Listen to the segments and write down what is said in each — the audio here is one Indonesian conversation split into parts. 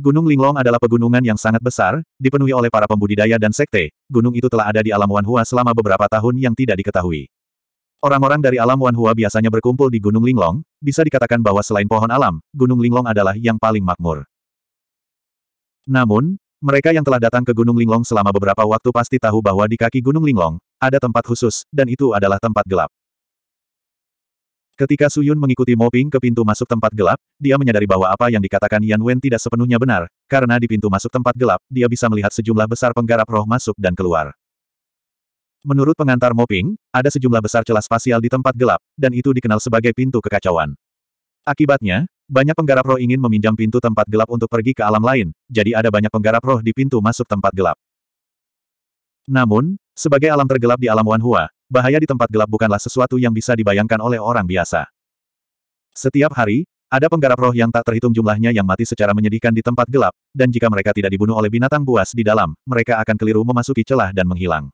Gunung Linglong adalah pegunungan yang sangat besar, dipenuhi oleh para pembudidaya dan sekte. Gunung itu telah ada di alam Wanhua selama beberapa tahun yang tidak diketahui. Orang-orang dari alam Wanhua biasanya berkumpul di Gunung Linglong, bisa dikatakan bahwa selain pohon alam, Gunung Linglong adalah yang paling makmur. Namun, mereka yang telah datang ke Gunung Linglong selama beberapa waktu pasti tahu bahwa di kaki Gunung Linglong, ada tempat khusus, dan itu adalah tempat gelap. Ketika Su Yun mengikuti Moping ke pintu masuk tempat gelap, dia menyadari bahwa apa yang dikatakan Yan Wen tidak sepenuhnya benar, karena di pintu masuk tempat gelap, dia bisa melihat sejumlah besar penggarap roh masuk dan keluar. Menurut pengantar Moping, ada sejumlah besar celah spasial di tempat gelap, dan itu dikenal sebagai pintu kekacauan. Akibatnya, banyak penggarap roh ingin meminjam pintu tempat gelap untuk pergi ke alam lain, jadi ada banyak penggarap roh di pintu masuk tempat gelap. Namun, sebagai alam tergelap di alam Wanhua, bahaya di tempat gelap bukanlah sesuatu yang bisa dibayangkan oleh orang biasa. Setiap hari, ada penggarap roh yang tak terhitung jumlahnya yang mati secara menyedihkan di tempat gelap, dan jika mereka tidak dibunuh oleh binatang buas di dalam, mereka akan keliru memasuki celah dan menghilang.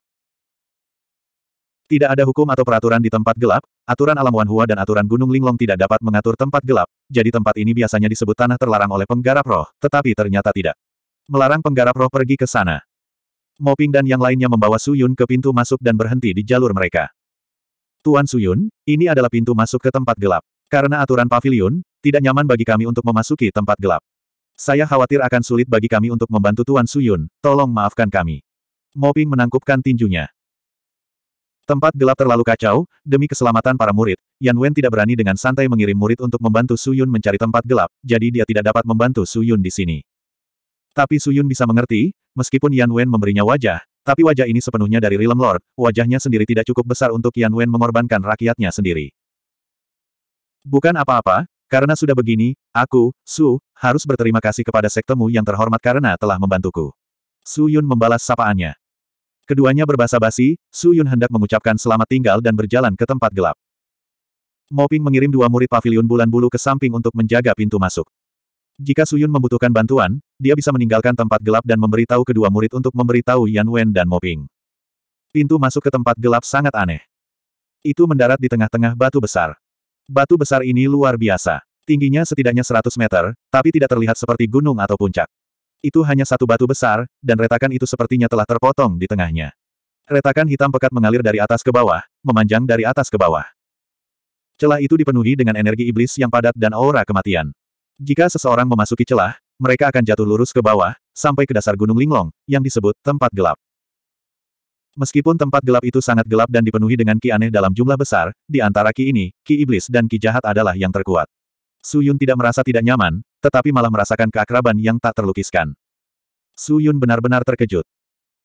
Tidak ada hukum atau peraturan di tempat gelap, aturan alam Wanhua dan aturan Gunung Linglong tidak dapat mengatur tempat gelap, jadi tempat ini biasanya disebut tanah terlarang oleh penggarap roh, tetapi ternyata tidak. Melarang penggarap roh pergi ke sana. Moping dan yang lainnya membawa Suyun ke pintu masuk dan berhenti di jalur mereka. Tuan Suyun, ini adalah pintu masuk ke tempat gelap. Karena aturan pavilion, tidak nyaman bagi kami untuk memasuki tempat gelap. Saya khawatir akan sulit bagi kami untuk membantu Tuan Suyun, tolong maafkan kami. Moping menangkupkan tinjunya. Tempat gelap terlalu kacau, demi keselamatan para murid, Yan Wen tidak berani dengan santai mengirim murid untuk membantu Suyun mencari tempat gelap, jadi dia tidak dapat membantu Suyun di sini. Tapi Su Yun bisa mengerti, meskipun Yan Wen memberinya wajah, tapi wajah ini sepenuhnya dari Realm Lord, wajahnya sendiri tidak cukup besar untuk Yan Wen mengorbankan rakyatnya sendiri. Bukan apa-apa, karena sudah begini, aku, Su, harus berterima kasih kepada sektemu yang terhormat karena telah membantuku. Su Yun membalas sapaannya. Keduanya berbahasa basi, Su Yun hendak mengucapkan selamat tinggal dan berjalan ke tempat gelap. Moping mengirim dua murid pavilion bulan bulu ke samping untuk menjaga pintu masuk. Jika Suyun membutuhkan bantuan, dia bisa meninggalkan tempat gelap dan memberitahu kedua murid untuk memberitahu Yan Wen dan Mo Moping. Pintu masuk ke tempat gelap sangat aneh. Itu mendarat di tengah-tengah batu besar. Batu besar ini luar biasa. Tingginya setidaknya 100 meter, tapi tidak terlihat seperti gunung atau puncak. Itu hanya satu batu besar, dan retakan itu sepertinya telah terpotong di tengahnya. Retakan hitam pekat mengalir dari atas ke bawah, memanjang dari atas ke bawah. Celah itu dipenuhi dengan energi iblis yang padat dan aura kematian. Jika seseorang memasuki celah, mereka akan jatuh lurus ke bawah, sampai ke dasar Gunung Linglong, yang disebut tempat gelap. Meskipun tempat gelap itu sangat gelap dan dipenuhi dengan ki aneh dalam jumlah besar, di antara ki ini, ki iblis dan ki jahat adalah yang terkuat. Su Yun tidak merasa tidak nyaman, tetapi malah merasakan keakraban yang tak terlukiskan. Su Yun benar-benar terkejut.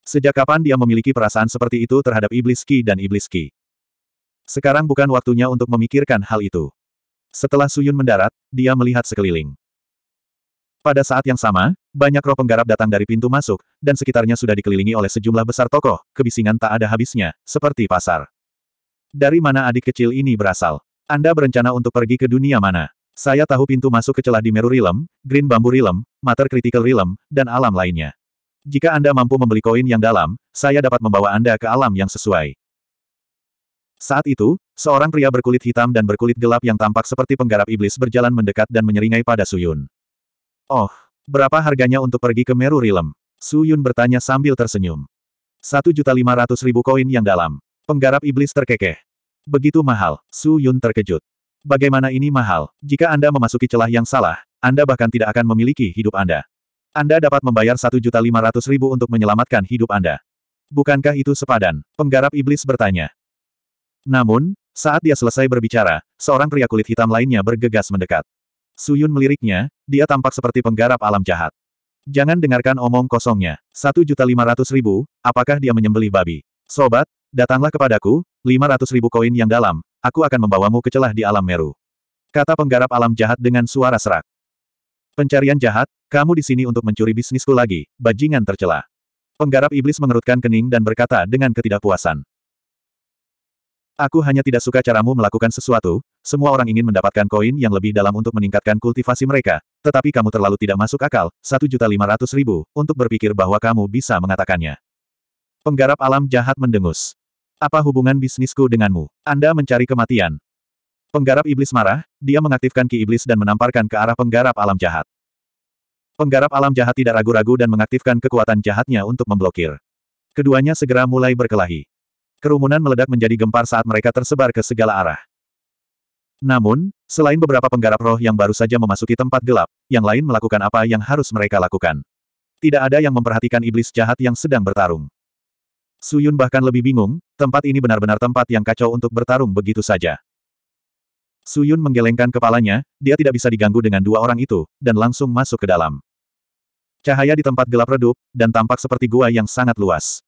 Sejak kapan dia memiliki perasaan seperti itu terhadap iblis ki dan iblis ki? Sekarang bukan waktunya untuk memikirkan hal itu. Setelah Suyun mendarat, dia melihat sekeliling. Pada saat yang sama, banyak roh penggarap datang dari pintu masuk, dan sekitarnya sudah dikelilingi oleh sejumlah besar tokoh, kebisingan tak ada habisnya, seperti pasar. Dari mana adik kecil ini berasal? Anda berencana untuk pergi ke dunia mana? Saya tahu pintu masuk ke celah di Meru Realm, Green Bambu Realm, Mater Critical Realm, dan alam lainnya. Jika Anda mampu membeli koin yang dalam, saya dapat membawa Anda ke alam yang sesuai. Saat itu, seorang pria berkulit hitam dan berkulit gelap yang tampak seperti penggarap iblis berjalan mendekat dan menyeringai pada Suyun. Oh, berapa harganya untuk pergi ke Meru Rilem? Suyun bertanya sambil tersenyum. Satu juta lima ratus ribu koin yang dalam. Penggarap iblis terkekeh. Begitu mahal, Suyun terkejut. Bagaimana ini mahal? Jika Anda memasuki celah yang salah, Anda bahkan tidak akan memiliki hidup Anda. Anda dapat membayar satu juta lima ratus ribu untuk menyelamatkan hidup Anda. Bukankah itu sepadan? Penggarap iblis bertanya. Namun, saat dia selesai berbicara, seorang pria kulit hitam lainnya bergegas mendekat. Suyun meliriknya, dia tampak seperti penggarap alam jahat. Jangan dengarkan omong kosongnya. Satu juta lima ratus ribu. apakah dia menyembelih babi? Sobat, datanglah kepadaku, Lima ratus ribu koin yang dalam, aku akan membawamu ke celah di alam Meru. Kata penggarap alam jahat dengan suara serak. Pencarian jahat, kamu di sini untuk mencuri bisnisku lagi, bajingan tercela. Penggarap iblis mengerutkan kening dan berkata dengan ketidakpuasan. Aku hanya tidak suka caramu melakukan sesuatu, semua orang ingin mendapatkan koin yang lebih dalam untuk meningkatkan kultivasi mereka, tetapi kamu terlalu tidak masuk akal, 1.500.000, untuk berpikir bahwa kamu bisa mengatakannya. Penggarap alam jahat mendengus. Apa hubungan bisnisku denganmu? Anda mencari kematian. Penggarap iblis marah, dia mengaktifkan ki iblis dan menamparkan ke arah penggarap alam jahat. Penggarap alam jahat tidak ragu-ragu dan mengaktifkan kekuatan jahatnya untuk memblokir. Keduanya segera mulai berkelahi. Kerumunan meledak menjadi gempar saat mereka tersebar ke segala arah. Namun, selain beberapa penggarap roh yang baru saja memasuki tempat gelap, yang lain melakukan apa yang harus mereka lakukan. Tidak ada yang memperhatikan iblis jahat yang sedang bertarung. Suyun bahkan lebih bingung, tempat ini benar-benar tempat yang kacau untuk bertarung begitu saja. Suyun menggelengkan kepalanya, dia tidak bisa diganggu dengan dua orang itu, dan langsung masuk ke dalam. Cahaya di tempat gelap redup, dan tampak seperti gua yang sangat luas.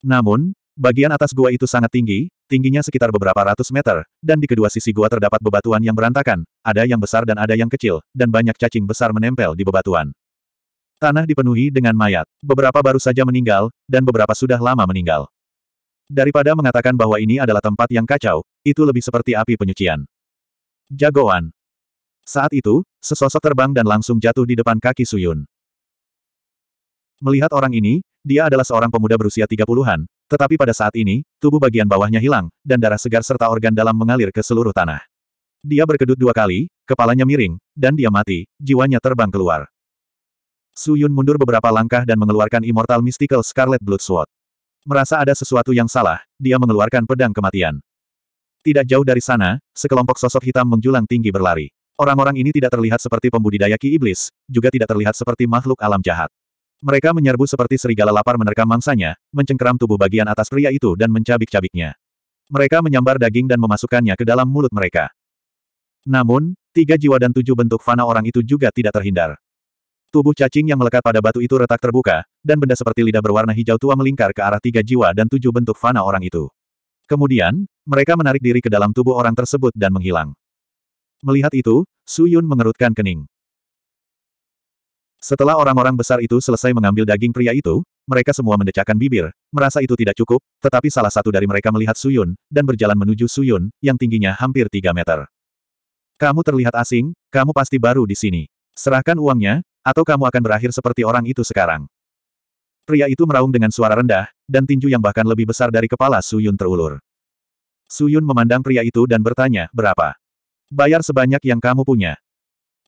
Namun, Bagian atas gua itu sangat tinggi, tingginya sekitar beberapa ratus meter, dan di kedua sisi gua terdapat bebatuan yang berantakan, ada yang besar dan ada yang kecil, dan banyak cacing besar menempel di bebatuan. Tanah dipenuhi dengan mayat, beberapa baru saja meninggal, dan beberapa sudah lama meninggal. Daripada mengatakan bahwa ini adalah tempat yang kacau, itu lebih seperti api penyucian. Jagoan. Saat itu, sesosok terbang dan langsung jatuh di depan kaki Suyun. Melihat orang ini, dia adalah seorang pemuda berusia 30-an, tetapi pada saat ini, tubuh bagian bawahnya hilang, dan darah segar serta organ dalam mengalir ke seluruh tanah. Dia berkedut dua kali, kepalanya miring, dan dia mati, jiwanya terbang keluar. Su Yun mundur beberapa langkah dan mengeluarkan Immortal Mystical Scarlet Blood Sword. Merasa ada sesuatu yang salah, dia mengeluarkan pedang kematian. Tidak jauh dari sana, sekelompok sosok hitam menjulang tinggi berlari. Orang-orang ini tidak terlihat seperti pembudidaya ki iblis, juga tidak terlihat seperti makhluk alam jahat. Mereka menyerbu seperti serigala lapar menerkam mangsanya, mencengkeram tubuh bagian atas pria itu dan mencabik-cabiknya. Mereka menyambar daging dan memasukkannya ke dalam mulut mereka. Namun, tiga jiwa dan tujuh bentuk fana orang itu juga tidak terhindar. Tubuh cacing yang melekat pada batu itu retak terbuka, dan benda seperti lidah berwarna hijau tua melingkar ke arah tiga jiwa dan tujuh bentuk fana orang itu. Kemudian, mereka menarik diri ke dalam tubuh orang tersebut dan menghilang. Melihat itu, Su Yun mengerutkan kening. Setelah orang-orang besar itu selesai mengambil daging pria itu, mereka semua mendecakkan bibir, merasa itu tidak cukup, tetapi salah satu dari mereka melihat Suyun, dan berjalan menuju Suyun, yang tingginya hampir 3 meter. Kamu terlihat asing, kamu pasti baru di sini. Serahkan uangnya, atau kamu akan berakhir seperti orang itu sekarang. Pria itu meraung dengan suara rendah, dan tinju yang bahkan lebih besar dari kepala Suyun terulur. Suyun memandang pria itu dan bertanya, berapa? Bayar sebanyak yang kamu punya.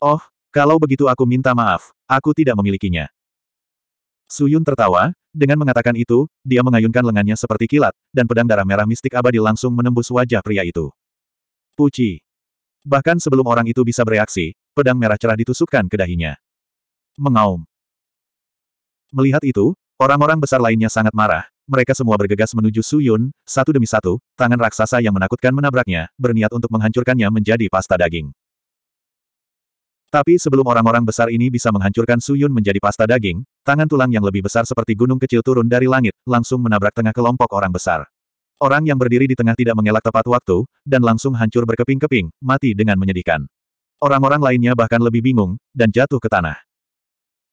Oh, kalau begitu aku minta maaf, aku tidak memilikinya. Suyun tertawa, dengan mengatakan itu, dia mengayunkan lengannya seperti kilat, dan pedang darah merah mistik abadi langsung menembus wajah pria itu. Puci. Bahkan sebelum orang itu bisa bereaksi, pedang merah cerah ditusukkan ke dahinya. Mengaum. Melihat itu, orang-orang besar lainnya sangat marah, mereka semua bergegas menuju Suyun, satu demi satu, tangan raksasa yang menakutkan menabraknya, berniat untuk menghancurkannya menjadi pasta daging. Tapi sebelum orang-orang besar ini bisa menghancurkan Suyun menjadi pasta daging, tangan tulang yang lebih besar seperti gunung kecil turun dari langit, langsung menabrak tengah kelompok orang besar. Orang yang berdiri di tengah tidak mengelak tepat waktu, dan langsung hancur berkeping-keping, mati dengan menyedihkan. Orang-orang lainnya bahkan lebih bingung, dan jatuh ke tanah.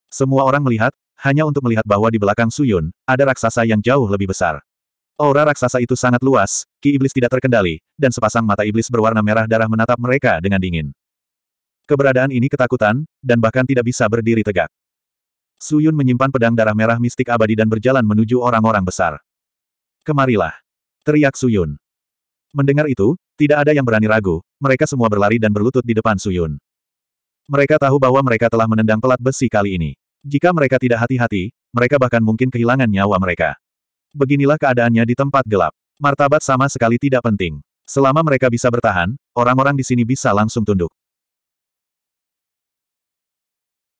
Semua orang melihat, hanya untuk melihat bahwa di belakang Suyun, ada raksasa yang jauh lebih besar. Aura raksasa itu sangat luas, ki iblis tidak terkendali, dan sepasang mata iblis berwarna merah darah menatap mereka dengan dingin. Keberadaan ini ketakutan, dan bahkan tidak bisa berdiri tegak. Suyun menyimpan pedang darah merah mistik abadi dan berjalan menuju orang-orang besar. Kemarilah! Teriak Suyun. Mendengar itu, tidak ada yang berani ragu, mereka semua berlari dan berlutut di depan Suyun. Mereka tahu bahwa mereka telah menendang pelat besi kali ini. Jika mereka tidak hati-hati, mereka bahkan mungkin kehilangan nyawa mereka. Beginilah keadaannya di tempat gelap. Martabat sama sekali tidak penting. Selama mereka bisa bertahan, orang-orang di sini bisa langsung tunduk.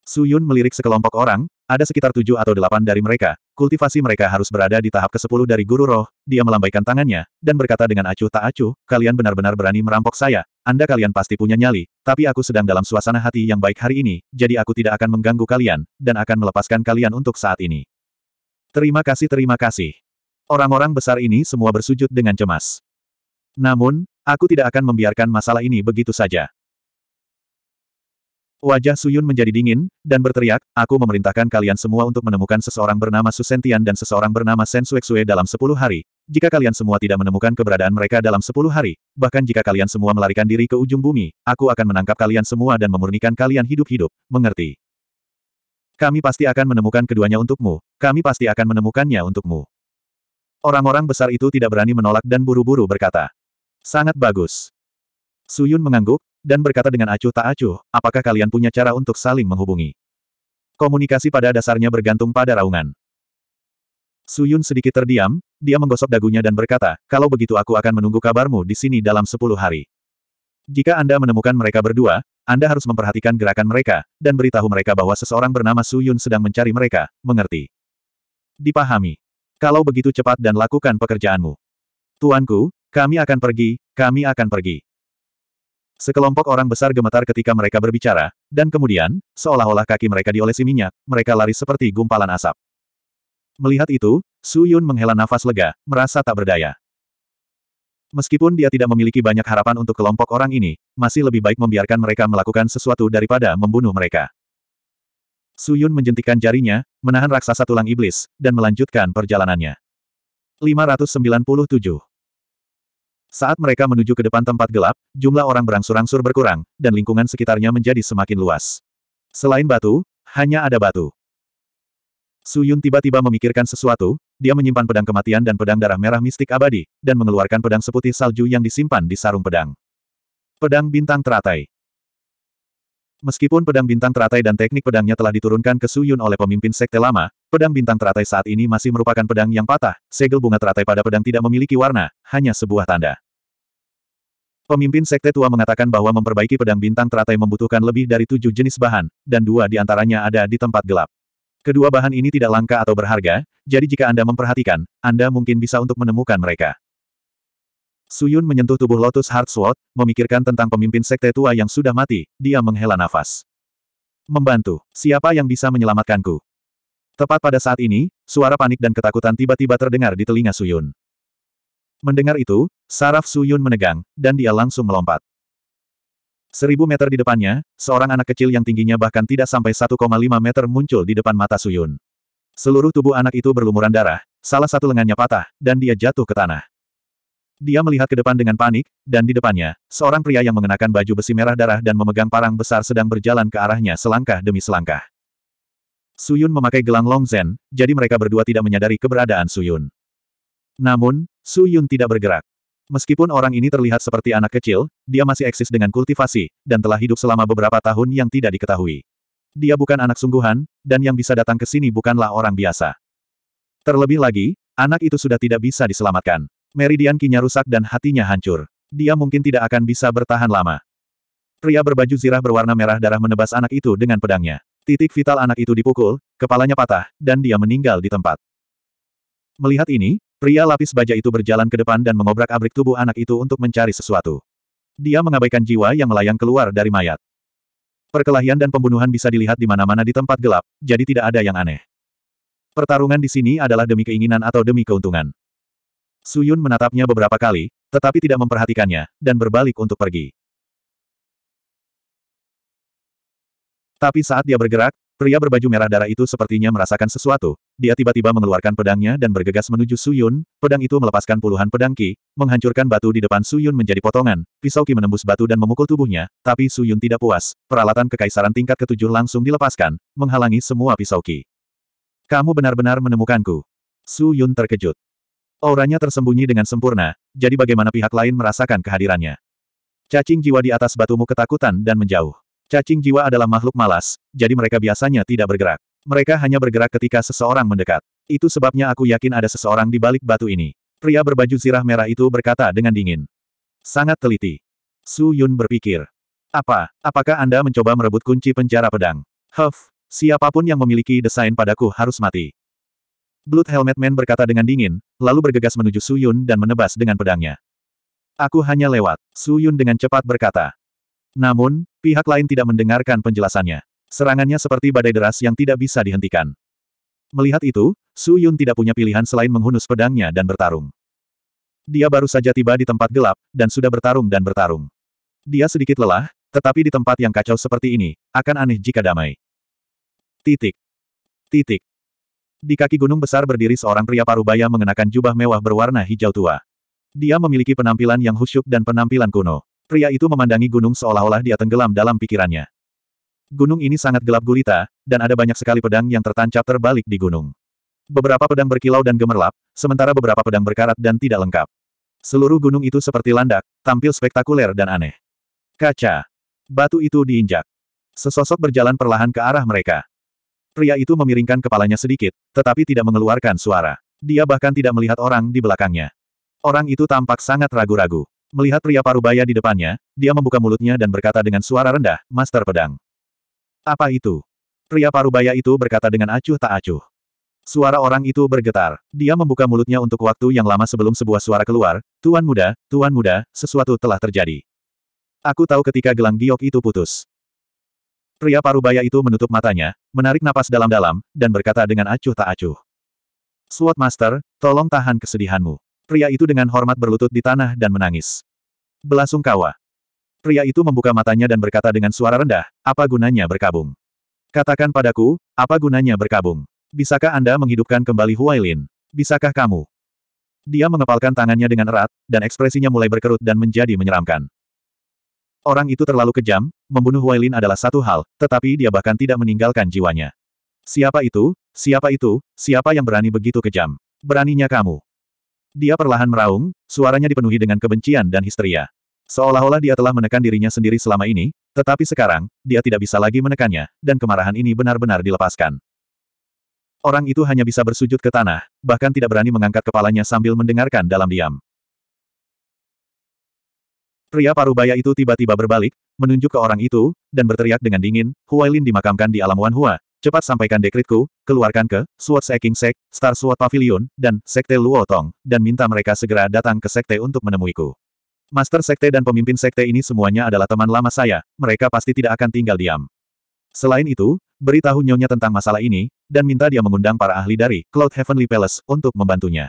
Su Yun melirik sekelompok orang, ada sekitar tujuh atau delapan dari mereka. Kultivasi mereka harus berada di tahap ke-10 dari guru roh. Dia melambaikan tangannya, dan berkata dengan acuh tak acuh, kalian benar-benar berani merampok saya. Anda kalian pasti punya nyali, tapi aku sedang dalam suasana hati yang baik hari ini, jadi aku tidak akan mengganggu kalian, dan akan melepaskan kalian untuk saat ini. Terima kasih terima kasih. Orang-orang besar ini semua bersujud dengan cemas. Namun, aku tidak akan membiarkan masalah ini begitu saja. Wajah Suyun menjadi dingin, dan berteriak, aku memerintahkan kalian semua untuk menemukan seseorang bernama Susentian dan seseorang bernama Sen Suexue dalam sepuluh hari. Jika kalian semua tidak menemukan keberadaan mereka dalam sepuluh hari, bahkan jika kalian semua melarikan diri ke ujung bumi, aku akan menangkap kalian semua dan memurnikan kalian hidup-hidup, mengerti? Kami pasti akan menemukan keduanya untukmu, kami pasti akan menemukannya untukmu. Orang-orang besar itu tidak berani menolak dan buru-buru berkata. Sangat bagus. Suyun mengangguk, dan berkata dengan acuh tak acuh, apakah kalian punya cara untuk saling menghubungi? Komunikasi pada dasarnya bergantung pada raungan. Suyun sedikit terdiam, dia menggosok dagunya dan berkata, kalau begitu aku akan menunggu kabarmu di sini dalam sepuluh hari. Jika Anda menemukan mereka berdua, Anda harus memperhatikan gerakan mereka, dan beritahu mereka bahwa seseorang bernama Suyun sedang mencari mereka, mengerti. Dipahami. Kalau begitu cepat dan lakukan pekerjaanmu. Tuanku, kami akan pergi, kami akan pergi. Sekelompok orang besar gemetar ketika mereka berbicara, dan kemudian, seolah-olah kaki mereka diolesi minyak, mereka lari seperti gumpalan asap. Melihat itu, Su Yun menghela nafas lega, merasa tak berdaya. Meskipun dia tidak memiliki banyak harapan untuk kelompok orang ini, masih lebih baik membiarkan mereka melakukan sesuatu daripada membunuh mereka. Su Yun menjentikkan jarinya, menahan raksasa tulang iblis, dan melanjutkan perjalanannya. 597 saat mereka menuju ke depan tempat gelap, jumlah orang berangsur-angsur berkurang, dan lingkungan sekitarnya menjadi semakin luas. Selain batu, hanya ada batu. Su Yun tiba-tiba memikirkan sesuatu, dia menyimpan pedang kematian dan pedang darah merah mistik abadi, dan mengeluarkan pedang seputih salju yang disimpan di sarung pedang. Pedang bintang teratai. Meskipun pedang bintang teratai dan teknik pedangnya telah diturunkan ke Su Yun oleh pemimpin sekte lama, Pedang bintang teratai saat ini masih merupakan pedang yang patah, segel bunga teratai pada pedang tidak memiliki warna, hanya sebuah tanda. Pemimpin Sekte Tua mengatakan bahwa memperbaiki pedang bintang teratai membutuhkan lebih dari tujuh jenis bahan, dan dua di antaranya ada di tempat gelap. Kedua bahan ini tidak langka atau berharga, jadi jika Anda memperhatikan, Anda mungkin bisa untuk menemukan mereka. Suyun menyentuh tubuh Lotus Heart Sword, memikirkan tentang pemimpin sekte tua yang sudah mati, dia menghela nafas. Membantu, siapa yang bisa menyelamatkanku? Tepat pada saat ini, suara panik dan ketakutan tiba-tiba terdengar di telinga Suyun. Mendengar itu, saraf Suyun menegang, dan dia langsung melompat. Seribu meter di depannya, seorang anak kecil yang tingginya bahkan tidak sampai 1,5 meter muncul di depan mata Suyun. Seluruh tubuh anak itu berlumuran darah, salah satu lengannya patah, dan dia jatuh ke tanah. Dia melihat ke depan dengan panik, dan di depannya, seorang pria yang mengenakan baju besi merah darah dan memegang parang besar sedang berjalan ke arahnya selangkah demi selangkah. Suyun memakai gelang Long Zen, jadi mereka berdua tidak menyadari keberadaan Suyun. Namun, Suyun tidak bergerak. Meskipun orang ini terlihat seperti anak kecil, dia masih eksis dengan kultivasi, dan telah hidup selama beberapa tahun yang tidak diketahui. Dia bukan anak sungguhan, dan yang bisa datang ke sini bukanlah orang biasa. Terlebih lagi, anak itu sudah tidak bisa diselamatkan. Meridian kinya rusak dan hatinya hancur. Dia mungkin tidak akan bisa bertahan lama. Pria berbaju zirah berwarna merah darah menebas anak itu dengan pedangnya. Titik vital anak itu dipukul, kepalanya patah, dan dia meninggal di tempat. Melihat ini, pria lapis baja itu berjalan ke depan dan mengobrak-abrik tubuh anak itu untuk mencari sesuatu. Dia mengabaikan jiwa yang melayang keluar dari mayat. Perkelahian dan pembunuhan bisa dilihat di mana-mana di tempat gelap, jadi tidak ada yang aneh. Pertarungan di sini adalah demi keinginan atau demi keuntungan. Suyun menatapnya beberapa kali, tetapi tidak memperhatikannya, dan berbalik untuk pergi. Tapi saat dia bergerak, pria berbaju merah darah itu sepertinya merasakan sesuatu. Dia tiba-tiba mengeluarkan pedangnya dan bergegas menuju Suyun. Pedang itu melepaskan puluhan pedang Ki, menghancurkan batu di depan Suyun menjadi potongan. Pisau Ki menembus batu dan memukul tubuhnya, tapi Suyun tidak puas. Peralatan kekaisaran tingkat ketujuh langsung dilepaskan, menghalangi semua pisau Ki. Kamu benar-benar menemukanku. Suyun terkejut. Auranya tersembunyi dengan sempurna, jadi bagaimana pihak lain merasakan kehadirannya. Cacing jiwa di atas batumu ketakutan dan menjauh. Cacing jiwa adalah makhluk malas, jadi mereka biasanya tidak bergerak. Mereka hanya bergerak ketika seseorang mendekat. Itu sebabnya aku yakin ada seseorang di balik batu ini. Pria berbaju zirah merah itu berkata dengan dingin. Sangat teliti. Su Yun berpikir. Apa, apakah Anda mencoba merebut kunci penjara pedang? Huff, siapapun yang memiliki desain padaku harus mati. Blood Helmet Man berkata dengan dingin, lalu bergegas menuju Su Yun dan menebas dengan pedangnya. Aku hanya lewat, Su Yun dengan cepat berkata. Namun, pihak lain tidak mendengarkan penjelasannya. Serangannya seperti badai deras yang tidak bisa dihentikan. Melihat itu, Su Yun tidak punya pilihan selain menghunus pedangnya dan bertarung. Dia baru saja tiba di tempat gelap, dan sudah bertarung dan bertarung. Dia sedikit lelah, tetapi di tempat yang kacau seperti ini, akan aneh jika damai. Titik. Titik. Di kaki gunung besar berdiri seorang pria parubaya mengenakan jubah mewah berwarna hijau tua. Dia memiliki penampilan yang khusyuk dan penampilan kuno. Pria itu memandangi gunung seolah-olah dia tenggelam dalam pikirannya. Gunung ini sangat gelap gulita, dan ada banyak sekali pedang yang tertancap terbalik di gunung. Beberapa pedang berkilau dan gemerlap, sementara beberapa pedang berkarat dan tidak lengkap. Seluruh gunung itu seperti landak, tampil spektakuler dan aneh. Kaca. Batu itu diinjak. Sesosok berjalan perlahan ke arah mereka. Pria itu memiringkan kepalanya sedikit, tetapi tidak mengeluarkan suara. Dia bahkan tidak melihat orang di belakangnya. Orang itu tampak sangat ragu-ragu. Melihat pria parubaya di depannya, dia membuka mulutnya dan berkata dengan suara rendah, Master Pedang. Apa itu? Pria parubaya itu berkata dengan acuh tak acuh. Suara orang itu bergetar. Dia membuka mulutnya untuk waktu yang lama sebelum sebuah suara keluar, Tuan muda, Tuan muda, sesuatu telah terjadi. Aku tahu ketika gelang giok itu putus. Pria parubaya itu menutup matanya, menarik napas dalam-dalam, dan berkata dengan acuh tak acuh. Sword Master, tolong tahan kesedihanmu. Pria itu dengan hormat berlutut di tanah dan menangis. Belasungkawa. Pria itu membuka matanya dan berkata dengan suara rendah, apa gunanya berkabung? Katakan padaku, apa gunanya berkabung? Bisakah Anda menghidupkan kembali Huailin? Bisakah kamu? Dia mengepalkan tangannya dengan erat, dan ekspresinya mulai berkerut dan menjadi menyeramkan. Orang itu terlalu kejam, membunuh Huailin adalah satu hal, tetapi dia bahkan tidak meninggalkan jiwanya. Siapa itu? Siapa itu? Siapa yang berani begitu kejam? Beraninya kamu. Dia perlahan meraung, suaranya dipenuhi dengan kebencian dan histeria. Seolah-olah dia telah menekan dirinya sendiri selama ini, tetapi sekarang, dia tidak bisa lagi menekannya, dan kemarahan ini benar-benar dilepaskan. Orang itu hanya bisa bersujud ke tanah, bahkan tidak berani mengangkat kepalanya sambil mendengarkan dalam diam. Pria parubaya itu tiba-tiba berbalik, menunjuk ke orang itu, dan berteriak dengan dingin, Huailin dimakamkan di alam Wanhua, Cepat sampaikan dekritku, keluarkan ke, Sword Seeking Sek, Star Sword Pavilion, dan Sekte Luotong, dan minta mereka segera datang ke Sekte untuk menemuiku. Master Sekte dan pemimpin Sekte ini semuanya adalah teman lama saya, mereka pasti tidak akan tinggal diam. Selain itu, beritahu Nyonya tentang masalah ini, dan minta dia mengundang para ahli dari Cloud Heavenly Palace untuk membantunya.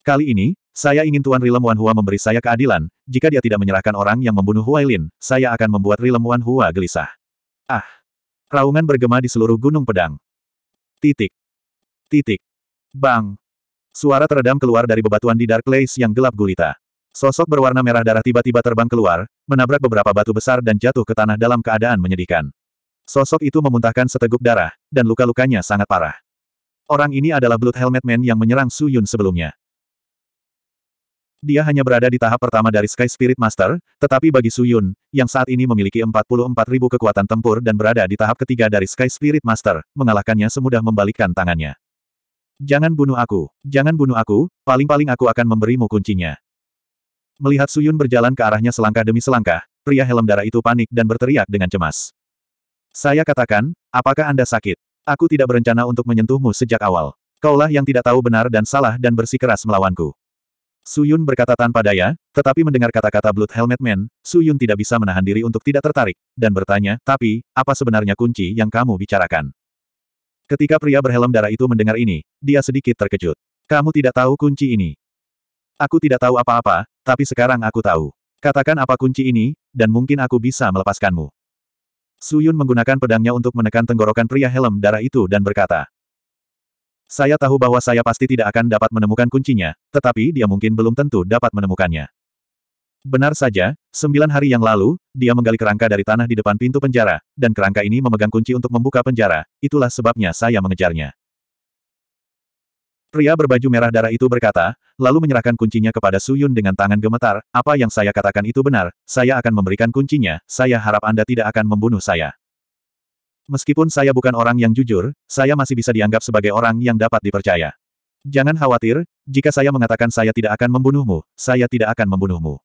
Kali ini, saya ingin Tuan Rilem Hua memberi saya keadilan, jika dia tidak menyerahkan orang yang membunuh Huailin, saya akan membuat Rilem Hua gelisah. Ah! Raungan bergema di seluruh gunung pedang. Titik. Titik. Bang. Suara teredam keluar dari bebatuan di Dark Place yang gelap gulita. Sosok berwarna merah darah tiba-tiba terbang keluar, menabrak beberapa batu besar dan jatuh ke tanah dalam keadaan menyedihkan. Sosok itu memuntahkan seteguk darah, dan luka-lukanya sangat parah. Orang ini adalah Blood Helmet Man yang menyerang Su Yun sebelumnya. Dia hanya berada di tahap pertama dari Sky Spirit Master, tetapi bagi Su Yun, yang saat ini memiliki 44.000 kekuatan tempur dan berada di tahap ketiga dari Sky Spirit Master, mengalahkannya semudah membalikkan tangannya. Jangan bunuh aku, jangan bunuh aku, paling-paling aku akan memberimu kuncinya. Melihat Suyun berjalan ke arahnya selangkah demi selangkah, pria helm darah itu panik dan berteriak dengan cemas. Saya katakan, apakah Anda sakit? Aku tidak berencana untuk menyentuhmu sejak awal. Kaulah yang tidak tahu benar dan salah dan bersikeras melawanku. Suyun berkata tanpa daya, tetapi mendengar kata-kata Blood Helmet Man, Suyun tidak bisa menahan diri untuk tidak tertarik, dan bertanya, tapi, apa sebenarnya kunci yang kamu bicarakan? Ketika pria berhelm darah itu mendengar ini, dia sedikit terkejut. Kamu tidak tahu kunci ini. Aku tidak tahu apa-apa, tapi sekarang aku tahu. Katakan apa kunci ini, dan mungkin aku bisa melepaskanmu. Suyun menggunakan pedangnya untuk menekan tenggorokan pria helm darah itu dan berkata, saya tahu bahwa saya pasti tidak akan dapat menemukan kuncinya, tetapi dia mungkin belum tentu dapat menemukannya. Benar saja, sembilan hari yang lalu, dia menggali kerangka dari tanah di depan pintu penjara, dan kerangka ini memegang kunci untuk membuka penjara, itulah sebabnya saya mengejarnya. Pria berbaju merah darah itu berkata, lalu menyerahkan kuncinya kepada Suyun dengan tangan gemetar, apa yang saya katakan itu benar, saya akan memberikan kuncinya, saya harap Anda tidak akan membunuh saya. Meskipun saya bukan orang yang jujur, saya masih bisa dianggap sebagai orang yang dapat dipercaya. Jangan khawatir, jika saya mengatakan saya tidak akan membunuhmu, saya tidak akan membunuhmu.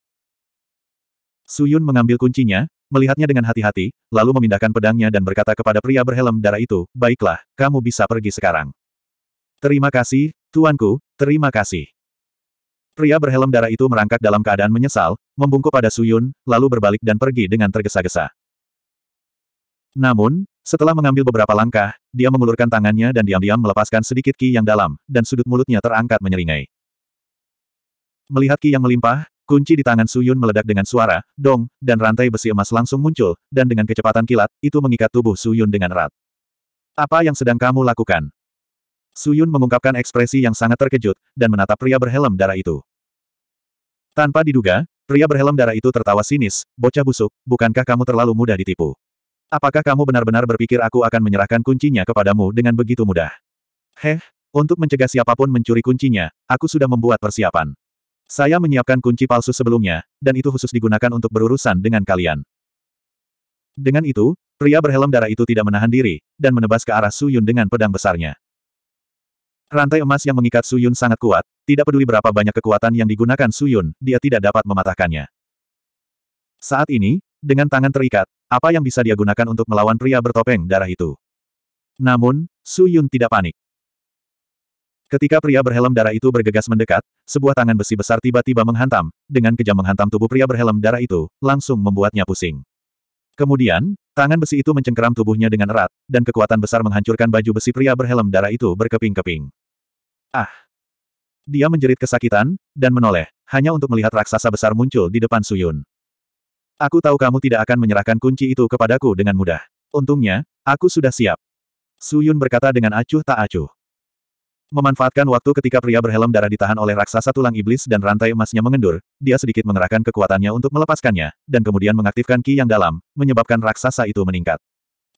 Suyun mengambil kuncinya, melihatnya dengan hati-hati, lalu memindahkan pedangnya dan berkata kepada pria berhelm darah itu, Baiklah, kamu bisa pergi sekarang. Terima kasih, tuanku, terima kasih. Pria berhelm darah itu merangkak dalam keadaan menyesal, membungkuk pada Suyun, lalu berbalik dan pergi dengan tergesa-gesa. Namun, setelah mengambil beberapa langkah, dia mengulurkan tangannya dan diam-diam melepaskan sedikit ki yang dalam, dan sudut mulutnya terangkat menyeringai. Melihat ki yang melimpah, kunci di tangan Suyun meledak dengan suara, dong, dan rantai besi emas langsung muncul, dan dengan kecepatan kilat, itu mengikat tubuh Suyun dengan erat. Apa yang sedang kamu lakukan? Suyun mengungkapkan ekspresi yang sangat terkejut, dan menatap pria berhelm darah itu. Tanpa diduga, pria berhelm darah itu tertawa sinis, bocah busuk, bukankah kamu terlalu mudah ditipu? Apakah kamu benar-benar berpikir aku akan menyerahkan kuncinya kepadamu dengan begitu mudah? Heh, untuk mencegah siapapun mencuri kuncinya, aku sudah membuat persiapan. Saya menyiapkan kunci palsu sebelumnya, dan itu khusus digunakan untuk berurusan dengan kalian. Dengan itu, pria berhelm darah itu tidak menahan diri, dan menebas ke arah Suyun dengan pedang besarnya. Rantai emas yang mengikat Suyun sangat kuat, tidak peduli berapa banyak kekuatan yang digunakan Suyun, dia tidak dapat mematahkannya. Saat ini, dengan tangan terikat, apa yang bisa dia gunakan untuk melawan pria bertopeng darah itu? Namun, Su Yun tidak panik. Ketika pria berhelm darah itu bergegas mendekat, sebuah tangan besi besar tiba-tiba menghantam, dengan kejam menghantam tubuh pria berhelm darah itu, langsung membuatnya pusing. Kemudian, tangan besi itu mencengkeram tubuhnya dengan erat, dan kekuatan besar menghancurkan baju besi pria berhelm darah itu berkeping-keping. Ah! Dia menjerit kesakitan, dan menoleh, hanya untuk melihat raksasa besar muncul di depan Suyun. Aku tahu kamu tidak akan menyerahkan kunci itu kepadaku dengan mudah. Untungnya, aku sudah siap. Su Yun berkata dengan acuh tak acuh. Memanfaatkan waktu ketika pria berhelm darah ditahan oleh raksasa tulang iblis dan rantai emasnya mengendur, dia sedikit mengerahkan kekuatannya untuk melepaskannya, dan kemudian mengaktifkan ki yang dalam, menyebabkan raksasa itu meningkat.